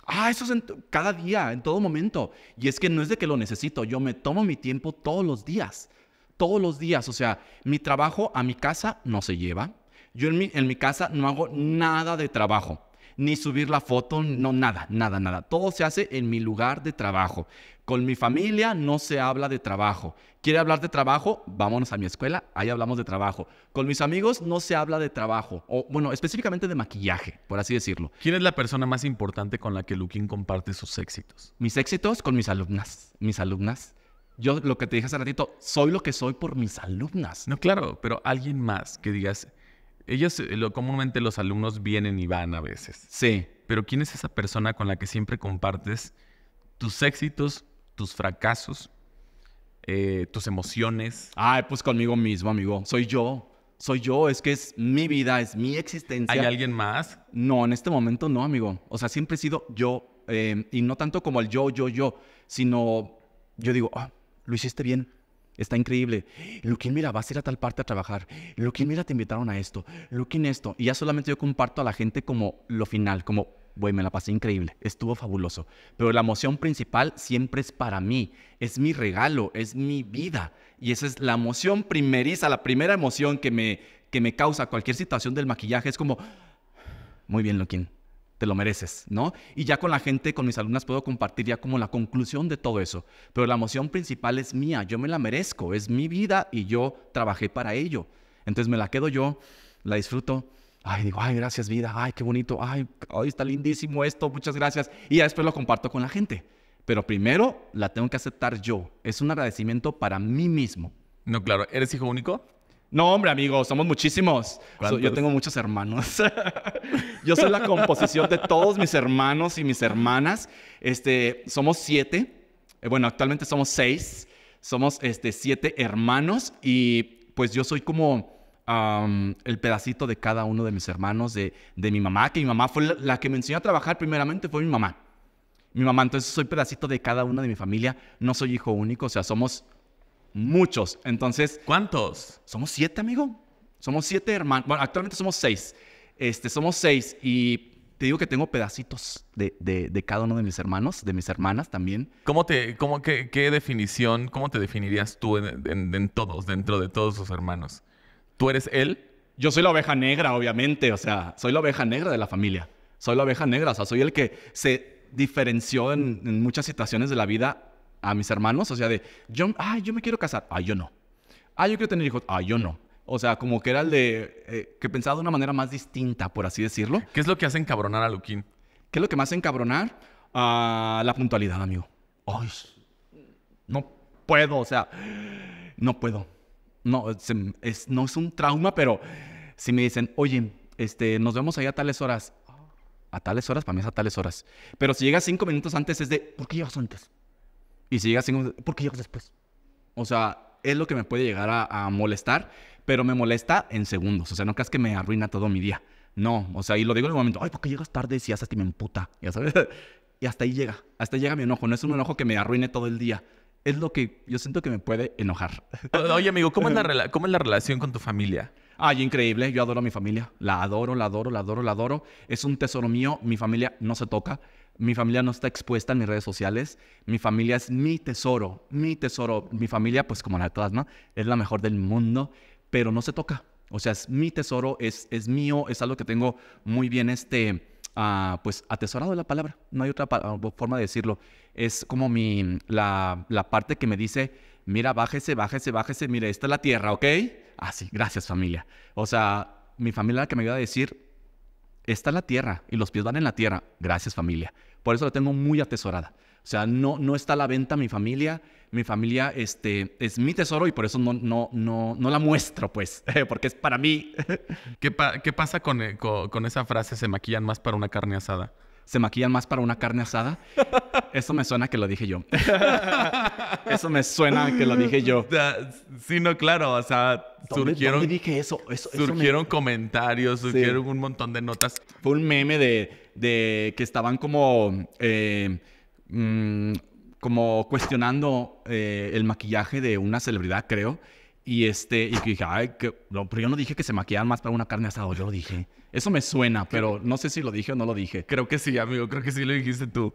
Ah, eso es cada día, en todo momento. Y es que no es de que lo necesito, yo me tomo mi tiempo todos los días todos los días. O sea, mi trabajo a mi casa no se lleva. Yo en mi, en mi casa no hago nada de trabajo, ni subir la foto, no nada, nada, nada. Todo se hace en mi lugar de trabajo. Con mi familia no se habla de trabajo. ¿Quiere hablar de trabajo? Vámonos a mi escuela, ahí hablamos de trabajo. Con mis amigos no se habla de trabajo, o bueno, específicamente de maquillaje, por así decirlo. ¿Quién es la persona más importante con la que Luquín comparte sus éxitos? Mis éxitos con mis alumnas, mis alumnas yo, lo que te dije hace ratito, soy lo que soy por mis alumnas. No, claro, pero alguien más que digas, ellos, eh, lo, comúnmente los alumnos vienen y van a veces. Sí. Pero ¿quién es esa persona con la que siempre compartes tus éxitos, tus fracasos, eh, tus emociones? Ay, pues conmigo mismo, amigo. Soy yo. Soy yo, es que es mi vida, es mi existencia. ¿Hay alguien más? No, en este momento no, amigo. O sea, siempre he sido yo, eh, y no tanto como el yo, yo, yo, sino yo digo, ah, lo hiciste bien, está increíble. Luquín, mira, vas a ir a tal parte a trabajar. Luquín, mira, te invitaron a esto. Luquín, esto. Y ya solamente yo comparto a la gente como lo final, como, güey, me la pasé increíble, estuvo fabuloso. Pero la emoción principal siempre es para mí, es mi regalo, es mi vida. Y esa es la emoción primeriza, la primera emoción que me, que me causa cualquier situación del maquillaje. Es como, muy bien, Luquín, te lo mereces, ¿no? Y ya con la gente, con mis alumnas, puedo compartir ya como la conclusión de todo eso. Pero la emoción principal es mía, yo me la merezco, es mi vida y yo trabajé para ello. Entonces me la quedo yo, la disfruto. Ay, digo, ay, gracias vida, ay, qué bonito, ay, ay, está lindísimo esto, muchas gracias. Y ya después lo comparto con la gente. Pero primero la tengo que aceptar yo. Es un agradecimiento para mí mismo. No, claro, ¿eres hijo único? No, hombre, amigo, somos muchísimos. yo tengo muchos hermanos. <laughs> yo soy la composición de todos mis hermanos y mis hermanas. Este, somos siete. Eh, bueno, actualmente somos seis. Somos este, siete hermanos y pues yo soy como el pedacito de cada uno de mis hermanos, de, mi mamá, que mi mamá fue la, que me enseñó a trabajar primeramente, fue mi mamá. Mi mamá, entonces soy pedacito de cada una de mi familia. No soy hijo único, o sea, somos Muchos. Entonces. ¿Cuántos? Somos siete, amigo. Somos siete hermanos. Bueno, actualmente somos seis. Este, somos seis y te digo que tengo pedacitos de, cada uno de mis hermanos, de mis hermanas también. ¿Cómo te, cómo, qué, definición, cómo te definirías tú en, todos, dentro de todos sus hermanos? ¿Tú eres él? Yo soy la oveja negra, obviamente, o sea, soy la oveja negra de la familia. Soy la oveja negra, o sea, soy el que se diferenció en, en muchas situaciones de la vida a mis hermanos, o sea, de, yo, yo me quiero casar, ay, yo no. Ah, yo quiero tener hijos, ay, yo no. O sea, como que era el de, eh, que pensaba de una manera más distinta, por así decirlo. ¿Qué es lo que hace encabronar a Luquín? ¿Qué es lo que me hace encabronar? la puntualidad, amigo. Ay, no puedo, o sea, no puedo. No, es, no es un trauma, pero si me dicen, oye, este, nos vemos ahí a tales horas. A tales horas, para mí es a tales horas. Pero si llegas cinco minutos antes, es de, ¿por qué llegas antes? Y si llegas porque llegas después? O sea, es lo que me puede llegar a, molestar, pero me molesta en segundos. O sea, no creas que me arruina todo mi día. No, o sea, y lo digo en el momento, ay, ¿por qué llegas tarde si haces ti me emputa? Ya sabes. <laughs> y hasta ahí llega, hasta ahí llega mi enojo. No es un enojo que me arruine todo el día. Es lo que yo siento que me puede enojar. Oye, amigo, ¿cómo es la, <laughs> cómo es la relación con tu familia? Ay, increíble. Yo adoro a mi familia. La adoro, la adoro, la adoro, la adoro. Es un tesoro mío. Mi familia no se toca mi familia no está expuesta en mis redes sociales, mi familia es mi tesoro, mi tesoro, mi familia, pues como la de todas, ¿no? Es la mejor del mundo, pero no se toca. O sea, es mi tesoro, es, es mío, es algo que tengo muy bien este, ah, pues atesorado de la palabra, no hay otra forma de decirlo. Es como mi, la, parte que me dice, mira, bájese, bájese, bájese, mire, esta es la tierra, ¿ok? Así, gracias familia. O sea, mi familia la que me iba a decir, está la tierra y los pies van en la tierra. Gracias familia. Por eso la tengo muy atesorada. O sea, no, no está a la venta mi familia. Mi familia este, es mi tesoro y por eso no, no, no, no la muestro, pues, <laughs> porque es para mí. ¿Qué, pasa con, eh, con esa frase, se maquillan más para una carne asada? se maquillan más para una carne asada. Eso me suena que lo dije yo. <laughs> eso me suena que lo dije yo. Sí, no, claro, o sea, surgieron... dije surgieron comentarios, surgieron un montón de notas. Fue un meme de, que estaban como... Eh, mm, como cuestionando eh, el maquillaje de una celebridad, creo. Y este, y dije, ay, pero yo no dije que se maquillan más para una carne asada, yo lo dije. Eso me suena, pero no sé si lo dije o no lo dije. Creo que sí, amigo, creo que sí lo dijiste tú.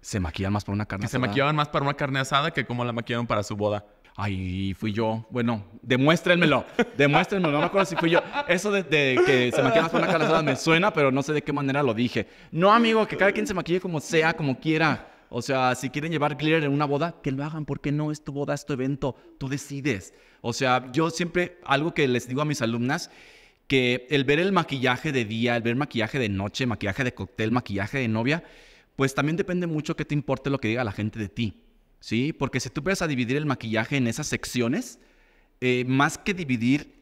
se maquillan más por una carne Se maquillaban más para una carne asada que como la maquillaron para su boda. Ay, fui yo. Bueno, demuéstrenmelo. Demuéstrenmelo. No me acuerdo si fui yo. Eso de, que se maquillan más para una carne asada me suena, pero no sé de qué manera lo dije. No, amigo, que cada quien se maquille como sea, como quiera. O sea, si quieren llevar glitter en una boda, que lo hagan, porque no es tu boda, es tu evento, tú decides. O sea, yo siempre, algo que les digo a mis alumnas que el ver el maquillaje de día, el ver maquillaje de noche, maquillaje de cóctel, maquillaje de novia, pues también depende mucho que te importe lo que diga la gente de ti, ¿sí? Porque si tú empiezas a dividir el maquillaje en esas secciones, eh, más que dividir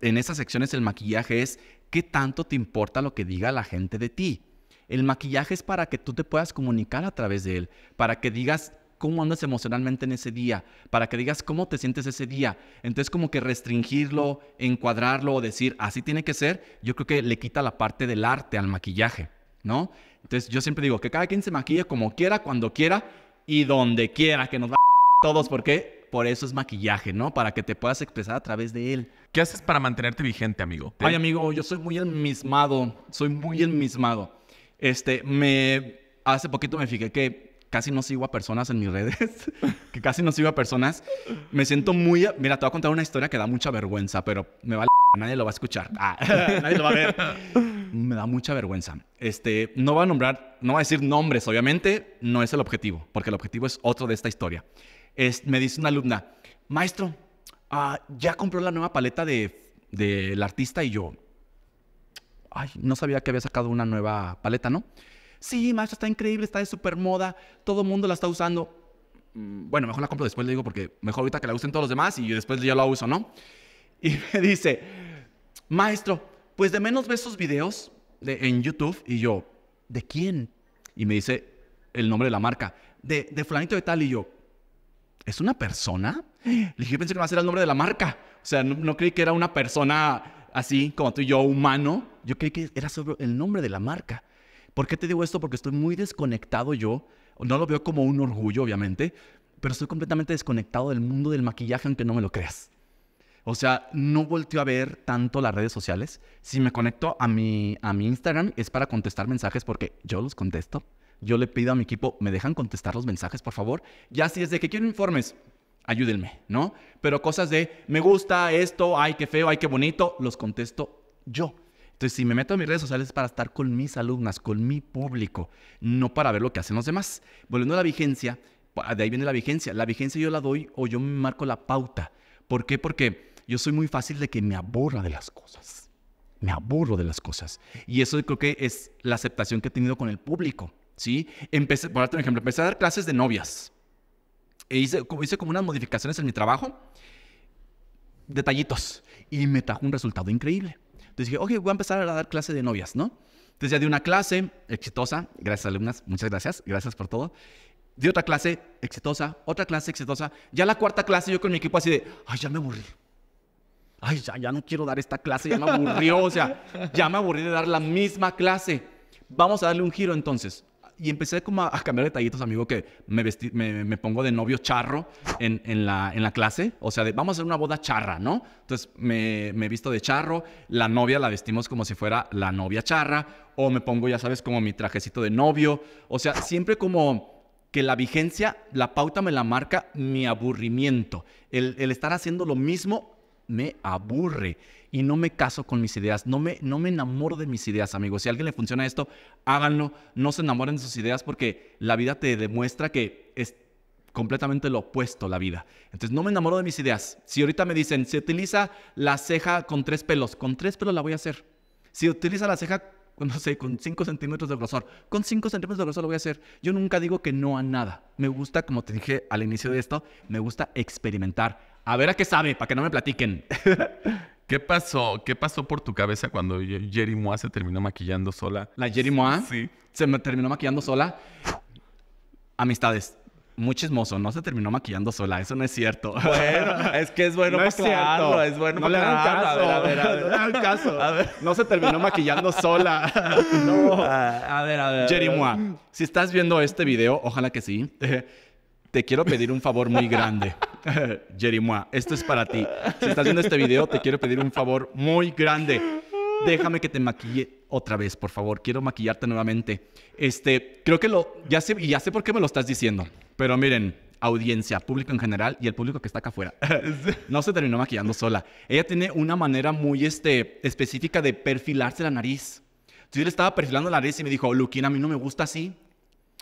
en esas secciones el maquillaje es qué tanto te importa lo que diga la gente de ti. El maquillaje es para que tú te puedas comunicar a través de él, para que digas, cómo andas emocionalmente en ese día, para que digas cómo te sientes ese día. Entonces como que restringirlo, encuadrarlo o decir, así tiene que ser, yo creo que le quita la parte del arte al maquillaje, ¿no? Entonces yo siempre digo que cada quien se maquilla como quiera, cuando quiera y donde quiera, que nos va a todos, qué? por eso es maquillaje, ¿no? Para que te puedas expresar a través de él. ¿Qué haces para mantenerte vigente, amigo? Ay, amigo, yo soy muy enmismado, soy muy enmismado. Este, me... Hace poquito me fijé que casi no sigo a personas en mis redes, <laughs> que casi no sigo a personas. Me siento muy... Mira, te voy a contar una historia que da mucha vergüenza, pero me vale... <laughs> Nadie lo va a escuchar. Ah, <laughs> nadie lo va a ver. Me da mucha vergüenza. Este, no va a nombrar, no va a decir nombres, obviamente, no es el objetivo, porque el objetivo es otro de esta historia. Es, me dice una alumna, maestro, ah, ya compró la nueva paleta del artista y yo, ay, no sabía que había sacado una nueva paleta, ¿no? sí, maestro, está increíble, está de super moda, todo el mundo la está usando. Mm, bueno, mejor la compro después, le digo, porque mejor ahorita que la usen todos los demás y después yo la uso, ¿no? <laughs> Y me dice, maestro, pues de menos ves esos videos de, en YouTube. Y yo, ¿de quién? Y me dice el nombre de la marca, de, de fulanito de tal. Y yo, ¿es una persona? Le dije, pensé que no a ser el nombre de la marca. O sea, no, no creí que era una persona así como tú y yo, humano. Yo creí que era sobre el nombre de la marca. ¿Por qué te digo esto? Porque estoy muy desconectado yo. No lo veo como un orgullo, obviamente, pero estoy completamente desconectado del mundo del maquillaje, aunque no me lo creas. O sea, no volteo a ver tanto las redes sociales. Si me conecto a mi, a mi Instagram es para contestar mensajes porque yo los contesto. Yo le pido a mi equipo, ¿me dejan contestar los mensajes, por favor? Ya si de que quiero informes, ayúdenme, ¿no? Pero cosas de, me gusta esto, ay, qué feo, ay, qué bonito, los contesto yo. Entonces, si me meto a mis redes sociales es para estar con mis alumnas, con mi público, no para ver lo que hacen los demás. Volviendo a la vigencia, de ahí viene la vigencia. La vigencia yo la doy o yo me marco la pauta. ¿Por qué? Porque yo soy muy fácil de que me aburra de las cosas. Me aburro de las cosas. Y eso creo que es la aceptación que he tenido con el público. ¿sí? Empecé, por ejemplo, empecé a dar clases de novias. E hice como unas modificaciones en mi trabajo, detallitos, y me trajo un resultado increíble. Entonces dije, oye, voy a empezar a dar clase de novias, ¿no? Entonces ya di una clase exitosa, gracias alumnas, muchas gracias, gracias por todo. Di otra clase exitosa, otra clase exitosa. Ya la cuarta clase yo con mi equipo así de, ay, ya me aburrí. Ay, ya, ya no quiero dar esta clase, ya me aburrió, o sea, ya me aburrí de dar la misma clase. Vamos a darle un giro entonces y empecé como a, cambiar detallitos, amigo, que me, me, pongo de novio charro en, la, en la clase. O sea, vamos a hacer una boda charra, ¿no? Entonces me, me visto de charro, la novia la vestimos como si fuera la novia charra, o me pongo, ya sabes, como mi trajecito de novio. O sea, siempre como que la vigencia, la pauta me la marca mi aburrimiento, el, el estar haciendo lo mismo me aburre y no me caso con mis ideas, no me, no me enamoro de mis ideas, amigos. Si a alguien le funciona esto, háganlo, no se enamoren de sus ideas porque la vida te demuestra que es completamente lo opuesto la vida. Entonces no me enamoro de mis ideas. Si ahorita me dicen, se utiliza la ceja con tres pelos, con tres pelos la voy a hacer. Si utiliza la ceja no sé, con cinco centímetros de grosor. Con cinco centímetros de grosor lo voy a hacer. Yo nunca digo que no a nada. Me gusta, como te dije al inicio de esto, me gusta experimentar, a ver a qué sabe, para que no me platiquen. <laughs> ¿Qué pasó? ¿Qué pasó por tu cabeza cuando Jerry Moa se terminó maquillando sola? ¿La Jerry Moa? <laughs> Sí. Se terminó maquillando sola. Amistades, muy chismoso, no se terminó maquillando sola, eso no es cierto. <laughs> Bueno, es que es bueno no para es, bueno no para caso. A ver, No caso. No se terminó maquillando sola. No. A ver, a ver. Jerry Moa, si estás viendo este video, ojalá que sí te quiero pedir un favor muy grande. <laughs> Jerimois, esto es para ti. Si estás viendo este video, te quiero pedir un favor muy grande. Déjame que te maquille otra vez, por favor. Quiero maquillarte nuevamente. Este, creo que lo ya sé ya sé por qué me lo estás diciendo, pero miren, audiencia, público en general y el público que está acá afuera. <laughs> No se terminó maquillando sola. Ella tiene una manera muy este, específica de perfilarse la nariz. Yo le estaba perfilando la nariz y me dijo, Luquín, a mí no me gusta así.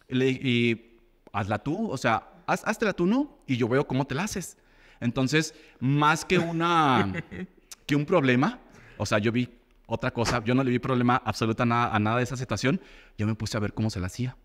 Le, y hazla tú, o sea, haz, háztela tú, ¿no? Y yo veo cómo te la haces. Entonces, más que una, que un problema, o sea, yo vi otra cosa, yo no le vi problema absoluta a nada, a nada de esa situación, yo me puse a ver cómo se la hacía.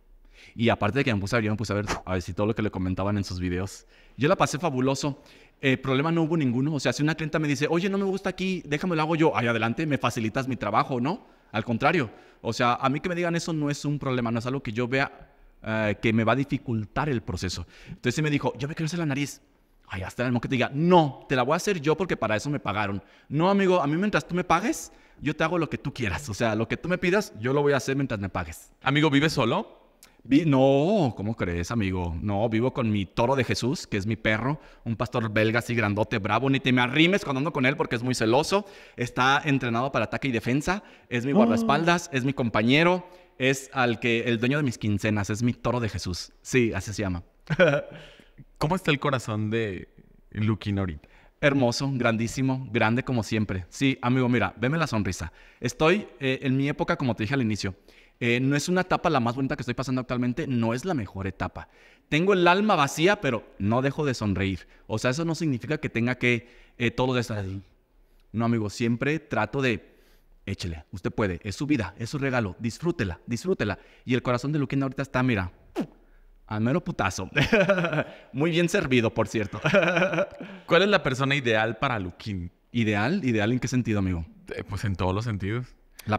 Y aparte de que me puse a ver, yo me puse a ver, a ver si todo lo que le comentaban en sus videos. Yo la pasé fabuloso. Eh, problema no hubo ninguno. O sea, si una clienta me dice, oye, no me gusta aquí, déjame lo hago yo, ahí adelante, me facilitas mi trabajo, ¿no? Al contrario. O sea, a mí que me digan eso no es un problema, no es algo que yo vea eh, que me va a dificultar el proceso. Entonces él me dijo, yo me quiero hacer la nariz. Ay, hasta el que te diga, no, te la voy a hacer yo porque para eso me pagaron. No, amigo, a mí mientras tú me pagues, yo te hago lo que tú quieras. O sea, lo que tú me pidas, yo lo voy a hacer mientras me pagues. Amigo, ¿vives solo? Vi no, ¿cómo crees, amigo? No, vivo con mi toro de Jesús, que es mi perro, un pastor belga así grandote, bravo. Ni te me arrimes cuando ando con él porque es muy celoso. Está entrenado para ataque y defensa. Es mi oh. guardaespaldas, es mi compañero es al que el dueño de mis quincenas, es mi toro de Jesús. Sí, así se llama. <laughs> ¿Cómo está el corazón de Luquín Nori Hermoso, grandísimo, grande como siempre. Sí, amigo, mira, veme la sonrisa. Estoy eh, en mi época, como te dije al inicio. Eh, no es una etapa la más bonita que estoy pasando actualmente, no es la mejor etapa. Tengo el alma vacía, pero no dejo de sonreír. O sea, eso no significa que tenga que eh, todo de estar No, amigo, siempre trato de échele, usted puede, es su vida, es su regalo, disfrútela, disfrútela. Y el corazón de Luquín ahorita está, mira, al mero putazo. <laughs> Muy bien servido, por cierto. <laughs> ¿Cuál es la persona ideal para Luquín? ¿Ideal? ¿Ideal en qué sentido, amigo? Eh, pues en todos los sentidos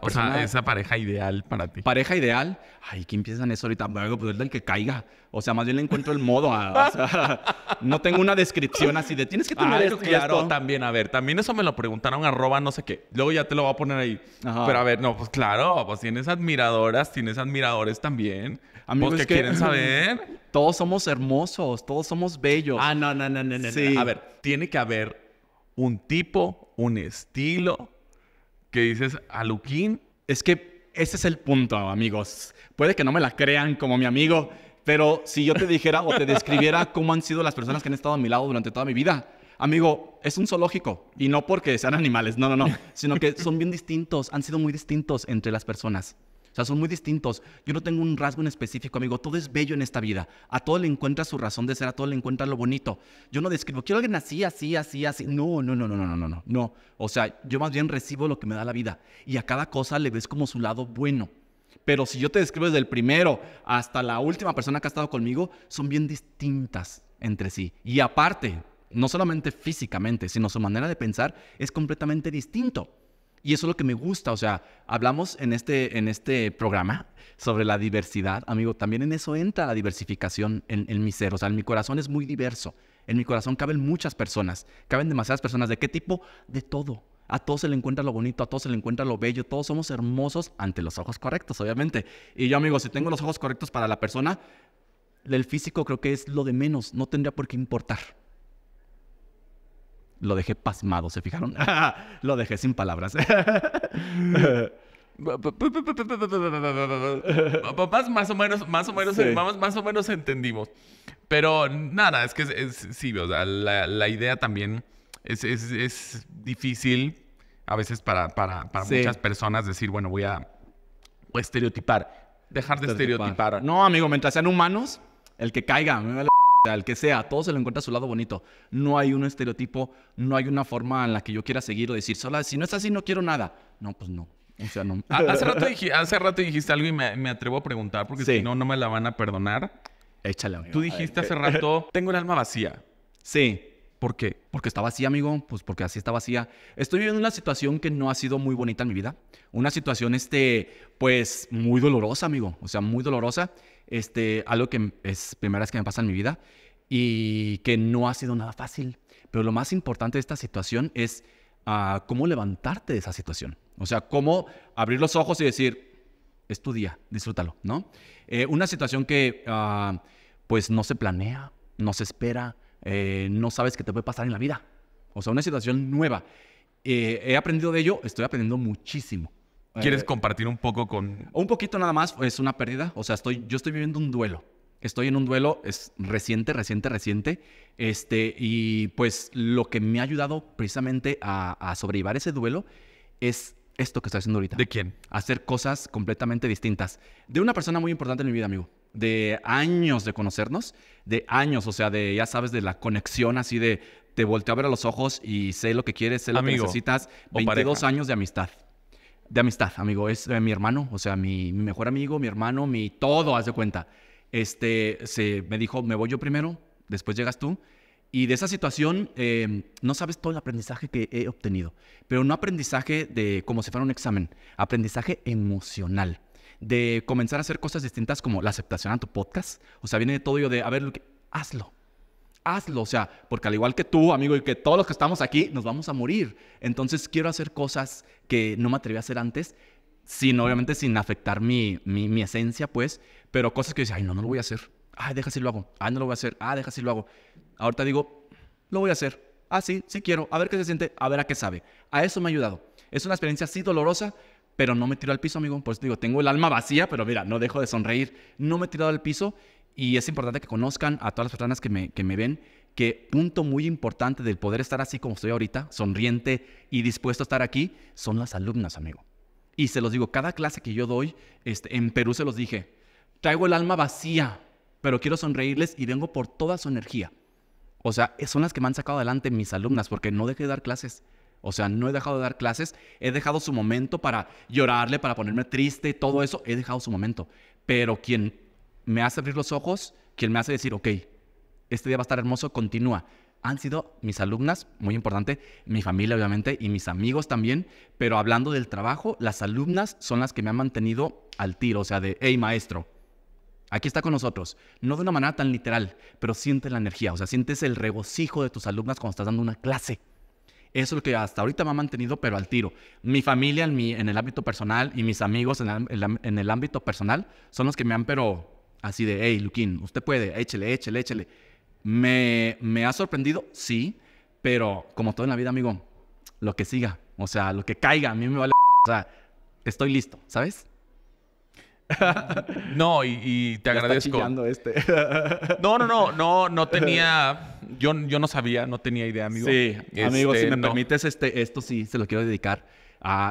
o sea, esa pareja ideal para ti. Pareja ideal. Ay, ¿quién piensa en eso ahorita? Bueno, pues es del que caiga. O sea, más bien le encuentro el modo. A, <laughs> no tengo una descripción así de tienes que tener ah, claro, también, a ver, también eso me lo preguntaron arroba no sé qué. Luego ya te lo voy a poner ahí. Pero a ver, no, pues claro, pues tienes admiradoras, tienes admiradores también. Amigos pues, que quieren saber. <laughs> Todos somos hermosos, todos somos bellos. Ah, no, no, no, no, no. A ver, tiene que haber un tipo, un estilo que dices, Aluquín. Es que ese es el punto, amigos. Puede que no me la crean como mi amigo, pero si yo te dijera o te describiera <laughs> cómo han sido las personas que han estado a mi lado durante toda mi vida, amigo, es un zoológico. Y no porque sean animales, no, no, no. Sino que son bien distintos, han sido muy distintos entre las personas. O sea, son muy distintos. Yo no tengo un rasgo en específico, amigo. Todo es bello en esta vida. A todo le encuentra su razón de ser, a todo le encuentra lo bonito. Yo no describo, quiero a alguien así, así, así, así. No, no, no, no, no, no, no, no. O sea, yo más bien recibo lo que me da la vida y a cada cosa le ves como su lado bueno. Pero si yo te describo desde el primero hasta la última persona que ha estado conmigo, son bien distintas entre sí. Y aparte, no solamente físicamente, sino su manera de pensar es completamente distinto. Y eso es lo que me gusta, o sea, hablamos en este, en este programa sobre la diversidad, amigo, también en eso entra la diversificación en, en mi ser, o sea, en mi corazón es muy diverso, en mi corazón caben muchas personas, caben demasiadas personas, ¿de qué tipo? De todo. A todos se le encuentra lo bonito, a todos se le encuentra lo bello, todos somos hermosos ante los ojos correctos, obviamente. Y yo, amigo, si tengo los ojos correctos para la persona, el físico creo que es lo de menos, no tendría por qué importar. Lo dejé pasmado, ¿se fijaron? <laughs> <laughs> Lo dejé sin palabras. Papás, más o menos, más o menos, más, o menos entendimos. Pero nada, es que sí, o sea, la, idea también es, difícil a veces para, muchas personas decir, bueno, voy a estereotipar. Dejar de estereotipar. No, amigo, mientras sean humanos, el que caiga, al que sea, todo se lo encuentra a su lado bonito. No hay un estereotipo, no hay una forma en la que yo quiera seguir o decir, sola, si no es así, no quiero nada. No, pues no. O sea, no. Ah, hace, rato dijiste algo y me, atrevo a preguntar porque si no, no me la van a perdonar. Échale. Tú dijiste hace eh, rato, eh. tengo el alma vacía. Sí. ¿Por qué? Porque está vacía, amigo. Pues porque así está vacía. Estoy viviendo una situación que no ha sido muy bonita en mi vida. Una situación, este, pues, muy dolorosa, amigo. O sea, muy dolorosa. Este, algo que es primera vez que me pasa en mi vida y que no ha sido nada fácil. Pero lo más importante de esta situación es ah, cómo levantarte de esa situación. O sea, cómo abrir los ojos y decir, es tu día, disfrútalo, ¿no? Eh, una situación que ah, pues no se planea, no se espera, eh, no sabes qué te puede pasar en la vida. O sea, una situación nueva. Eh, he aprendido de ello, estoy aprendiendo muchísimo. ¿Quieres eh, compartir un poco con...? Un poquito nada más, es una pérdida. O sea, estoy, yo estoy viviendo un duelo. Estoy en un duelo, es reciente, reciente, reciente. Este, y pues lo que me ha ayudado precisamente a, sobrevivir ese duelo es esto que estoy haciendo ahorita. ¿De quién? Hacer cosas completamente distintas. De una persona muy importante en mi vida, amigo. De años de conocernos, de años, o sea, de, ya sabes, de la conexión así de te volteo a ver a los ojos y sé lo que quieres, sé lo que necesitas. 22 años de amistad de amistad, amigo. Es eh, mi hermano, o sea, mi, mejor amigo, mi hermano, mi todo, haz de cuenta. Este, se, me dijo, me voy yo primero, después llegas tú. Y de esa situación, em, no sabes todo el aprendizaje que he obtenido, pero no aprendizaje de como si fuera un examen, aprendizaje emocional, de comenzar a hacer cosas distintas como la aceptación a tu podcast. O sea, viene de todo yo de, a ver, hazlo hazlo, o sea, porque al igual que tú, amigo, y que todos los que estamos aquí, nos vamos a morir. Entonces quiero hacer cosas que no me atreví a hacer antes, sin, obviamente, sin afectar mi, esencia, pues, pero cosas que dices, ay, no, no lo voy a hacer. Ay, ah, deja si lo hago. Ay, ah, no lo voy a hacer. Ah, deja si lo hago. Ahorita digo, lo voy a hacer. Ah, sí, sí quiero. A ver qué se siente, a ver a qué sabe. A eso me ha ayudado. Es una experiencia así dolorosa, pero no me tiro al piso, amigo. pues digo, tengo el alma vacía, pero mira, no dejo de sonreír. No me he tirado al piso y es importante que conozcan a todas las personas que me, que me ven que punto muy importante del poder estar así como estoy ahorita, sonriente y dispuesto a estar aquí, son las alumnas, amigo. Y se los digo, cada clase que yo doy, este, en Perú se los dije, traigo el alma vacía, pero quiero sonreírles y vengo por toda su energía. O sea, eh, son las que me han sacado adelante mis alumnas, porque no dejé de dar clases. O sea, no he dejado de dar clases, he dejado su momento para llorarle, para ponerme triste, todo eso, he dejado su momento. Pero quien me hace abrir los ojos, quien me hace decir, ok, este día va a estar hermoso, continúa. Han sido mis alumnas, muy importante, mi familia obviamente y mis amigos también, pero hablando del trabajo, las alumnas son las que me han mantenido al tiro, o sea, de, hey maestro, aquí está con nosotros. No de una manera tan literal, pero sientes la energía, o sea, sientes el regocijo de tus alumnas cuando estás dando una clase. Eso es lo que hasta ahorita me ha mantenido, pero al tiro. Mi familia en, mi, en el ámbito personal y mis amigos en en el ámbito personal son los que me han, pero Así de, hey, Luquín, usted puede, échele, échele, échele. Me, me ha sorprendido, sí, pero como todo en la vida, amigo, lo que siga, o sea, lo que caiga, a mí me vale. O sea, estoy listo, ¿sabes? <laughs> No, y, te agradezco. este. <laughs> No, no, no, no, no tenía, yo, yo no sabía, no tenía idea, amigo. Sí, amigo, si este, me permites, este, esto sí se lo quiero dedicar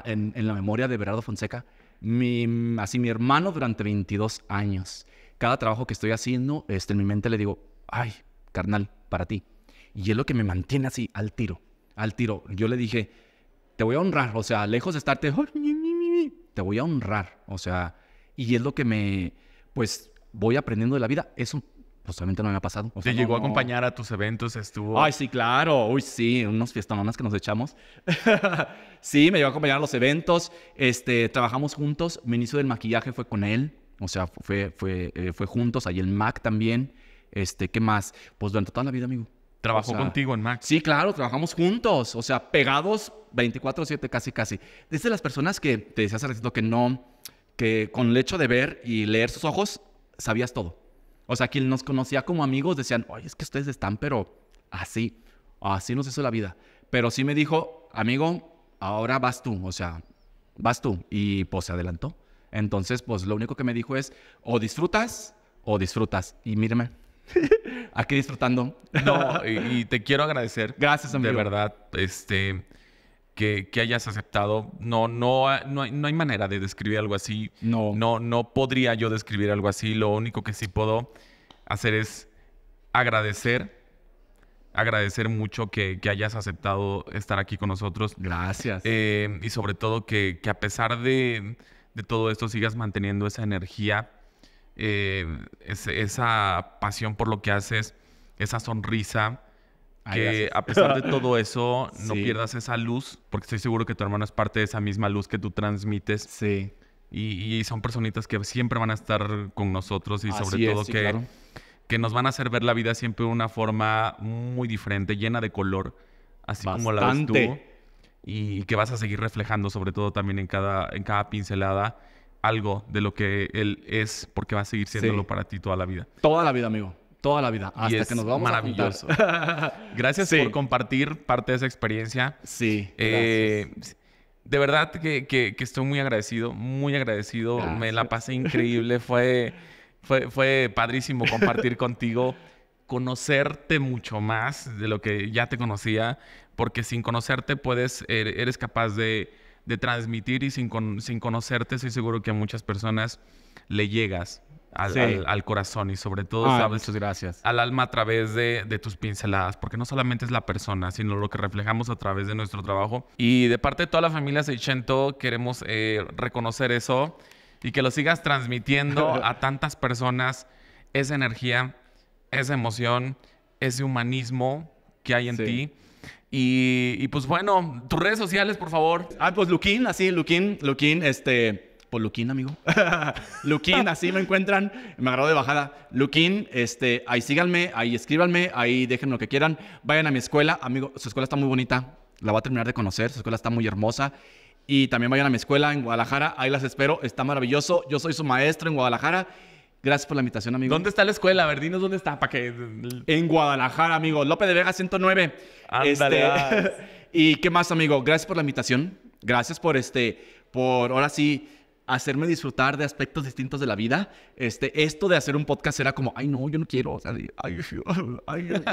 en, la memoria de Berardo Fonseca. Mi, así, mi hermano durante 22 años cada trabajo que estoy haciendo, este, en mi mente le digo, ay, carnal, para ti. Y es lo que me mantiene así, al tiro, al tiro. Yo le dije, te voy a honrar, o sea, lejos de estarte, te voy a honrar, o sea, y es lo que me, pues, voy aprendiendo de la vida. Eso pues no me ha pasado. ¿Te llegó a acompañar a tus eventos? ¿Estuvo...? Ay, sí, claro. Uy, sí, unos fiestamamas que nos echamos. <laughs> sí, me llegó a acompañar a los eventos. Este, trabajamos juntos. Mi inicio del maquillaje fue con él. O sea, fue, fue, eh, fue juntos, ahí el Mac también. Este, ¿qué más? Pues durante toda la vida, amigo. ¿Trabajó contigo en Mac? Sí, claro, trabajamos juntos. O sea, pegados 24-7, casi, casi. Dice las personas que te decías al respecto que no, que con el hecho de ver y leer sus ojos, sabías todo. O sea, quien nos conocía como amigos decían, oye, es que ustedes están, pero así, así nos hizo la vida. Pero sí me dijo, amigo, ahora vas tú, o sea, vas tú. Y pues se adelantó. Entonces, pues lo único que me dijo es, o disfrutas o disfrutas. Y mírame, <laughs> aquí disfrutando. No, <laughs> y, te quiero agradecer. Gracias, amigo. De verdad, este, que, hayas aceptado. No, no, no hay, no, hay, manera de describir algo así. No. no. No podría yo describir algo así. Lo único que sí puedo hacer es agradecer. Agradecer mucho que, hayas aceptado estar aquí con nosotros. Gracias. Eh, y sobre todo que a pesar de, de todo esto sigas manteniendo esa energía, eh, esa pasión por lo que haces, esa sonrisa. que a pesar de <laughs> todo eso, no pierdas esa luz, porque estoy seguro que tu hermano es parte de esa misma luz que tú transmites. Sí. Y, son personitas que siempre van a estar con nosotros y sobre todo que, que nos van a hacer ver la vida siempre de una forma muy diferente, llena de color, así como la ves tú y que vas a seguir reflejando, sobre todo también en cada, en cada pincelada, algo de lo que él es, porque va a seguir siéndolo para ti toda la vida. Toda la vida, amigo. Toda la vida. Hasta que nos vamos maravilloso. a <laughs> Gracias por compartir parte de esa experiencia. Sí. Eh, de verdad que, estoy muy agradecido, muy agradecido. Me la pasé increíble. fue, fue, fue padrísimo compartir <laughs> contigo conocerte mucho más de lo que ya te conocía, porque sin conocerte puedes, er, eres capaz de, transmitir y sin, sin conocerte estoy seguro que a muchas personas le llegas al, corazón y sobre todo ah, gracias. al alma a través de, tus pinceladas, porque no solamente es la persona, sino lo que reflejamos a través de nuestro trabajo. Y de parte de toda la familia Seichento queremos eh, reconocer eso y que lo sigas transmitiendo <laughs> a tantas personas esa energía esa emoción, ese humanismo que hay en ti. Y, pues bueno, tus redes sociales, por favor. Ah, pues Luquín, así, Luquín, Luquín, este, pues Luquín, amigo. <laughs> Luquín, así me encuentran, me agarró de bajada. Luquín, este, ahí síganme, ahí escríbanme, ahí dejen lo que quieran. Vayan a mi escuela, amigo, su escuela está muy bonita, la voy a terminar de conocer, su escuela está muy hermosa. Y también vayan a mi escuela en Guadalajara, ahí las espero, está maravilloso. Yo soy su maestro en Guadalajara Gracias por la invitación, amigo. ¿Dónde está la escuela? A dónde está para que... En Guadalajara, amigo. López de Vega 109. Ándale. Este, <laughs> ¿Y qué más, amigo? Gracias por la invitación. Gracias por este... Por ahora sí hacerme disfrutar de aspectos distintos de la vida. Este, esto de hacer un podcast era como, ay, no, yo no quiero, o sea, <laughs> ay, yo,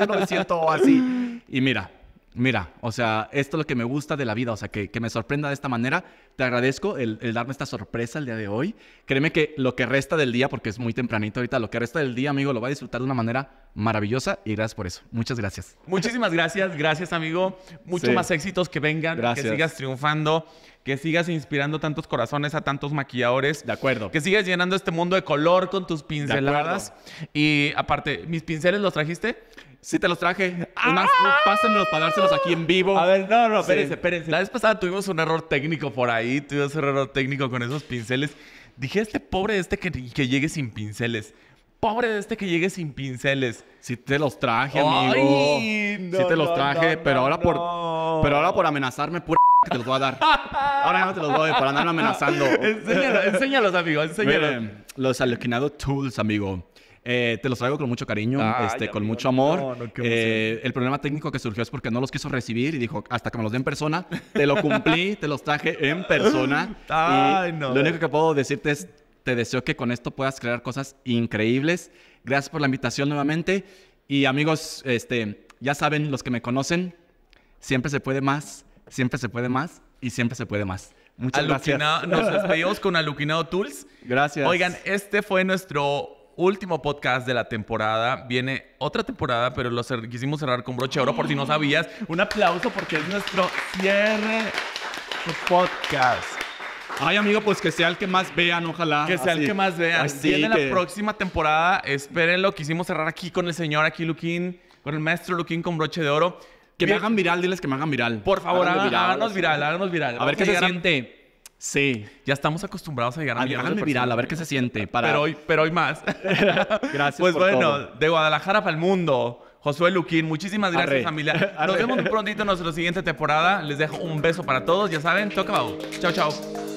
no me siento así. Y mira, mira, o sea, esto es lo que me gusta de la vida, o sea, que, que me sorprenda de esta manera. Te agradezco el, darme esta sorpresa el día de hoy. Créeme que lo que resta del día, porque es muy tempranito ahorita, lo que resta del día, amigo, lo va a disfrutar de una manera maravillosa y gracias por eso. Muchas gracias. Muchísimas gracias, gracias, amigo. Muchos más éxitos que vengan, gracias. que sigas triunfando, que sigas inspirando tantos corazones a tantos maquilladores. De acuerdo. Que sigas llenando este mundo de color con tus pinceladas. Y aparte, ¿mis pinceles los trajiste? Sí, te los traje. ¡Ah! pásenlos para dárselos aquí en vivo. A ver, no, no, espérense, espérense. La vez pasada tuvimos un error técnico por ahí, tuvimos un error técnico con esos pinceles. Dije, este pobre este que, llegue sin pinceles. Pobre de este que llegue sin pinceles. Si te los traje, amigo. Si sí te los traje, pero ahora por pero ahora por amenazarme pura <laughs> que te los voy a dar. Ahora ya no te los doy por andarme amenazando. <laughs> enséñalos, enséñalos, amigo, enséñalos. los alucinado tools, amigo. Eh, te los traigo con mucho cariño, este, con mucho amor. Eh, el problema técnico que surgió es porque no los quiso recibir y dijo, hasta que me los dé en persona, te lo cumplí, te los traje en persona. <laughs> Lo único que puedo decirte es, te deseo que con esto puedas crear cosas increíbles. Gracias por la invitación nuevamente. Y amigos, este, ya saben, los que me conocen, siempre se puede más, siempre se puede más y siempre se puede más. Muchas gracias. Nos despedimos con Aluquinado Tools. Gracias. Oigan, este fue nuestro último podcast de la temporada. Viene otra temporada, pero lo quisimos cerrar con broche de oro por si no sabías. Un aplauso porque es nuestro cierre de podcast. Ay, amigo, pues que sea el que más vean, ojalá. Que sea el que más vean. Viene la próxima temporada. Espérenlo. Quisimos cerrar aquí con el señor, aquí Luquín, con el maestro Luquín con broche de oro. Que me hagan viral, diles que me hagan viral. Por favor, háganos viral, háganos viral, háganos viral. A ver qué se siente. Sí. Ya estamos acostumbrados a llegar a, a viral, a ver qué se siente. Pero, hoy, pero hoy más. <laughs> gracias. Pues bueno, de Guadalajara para el mundo. Josué Luquín, muchísimas gracias, familia. <laughs> Nos vemos muy prontito en nuestra siguiente temporada. Les dejo un beso para todos. Ya saben, toca Chao, chao.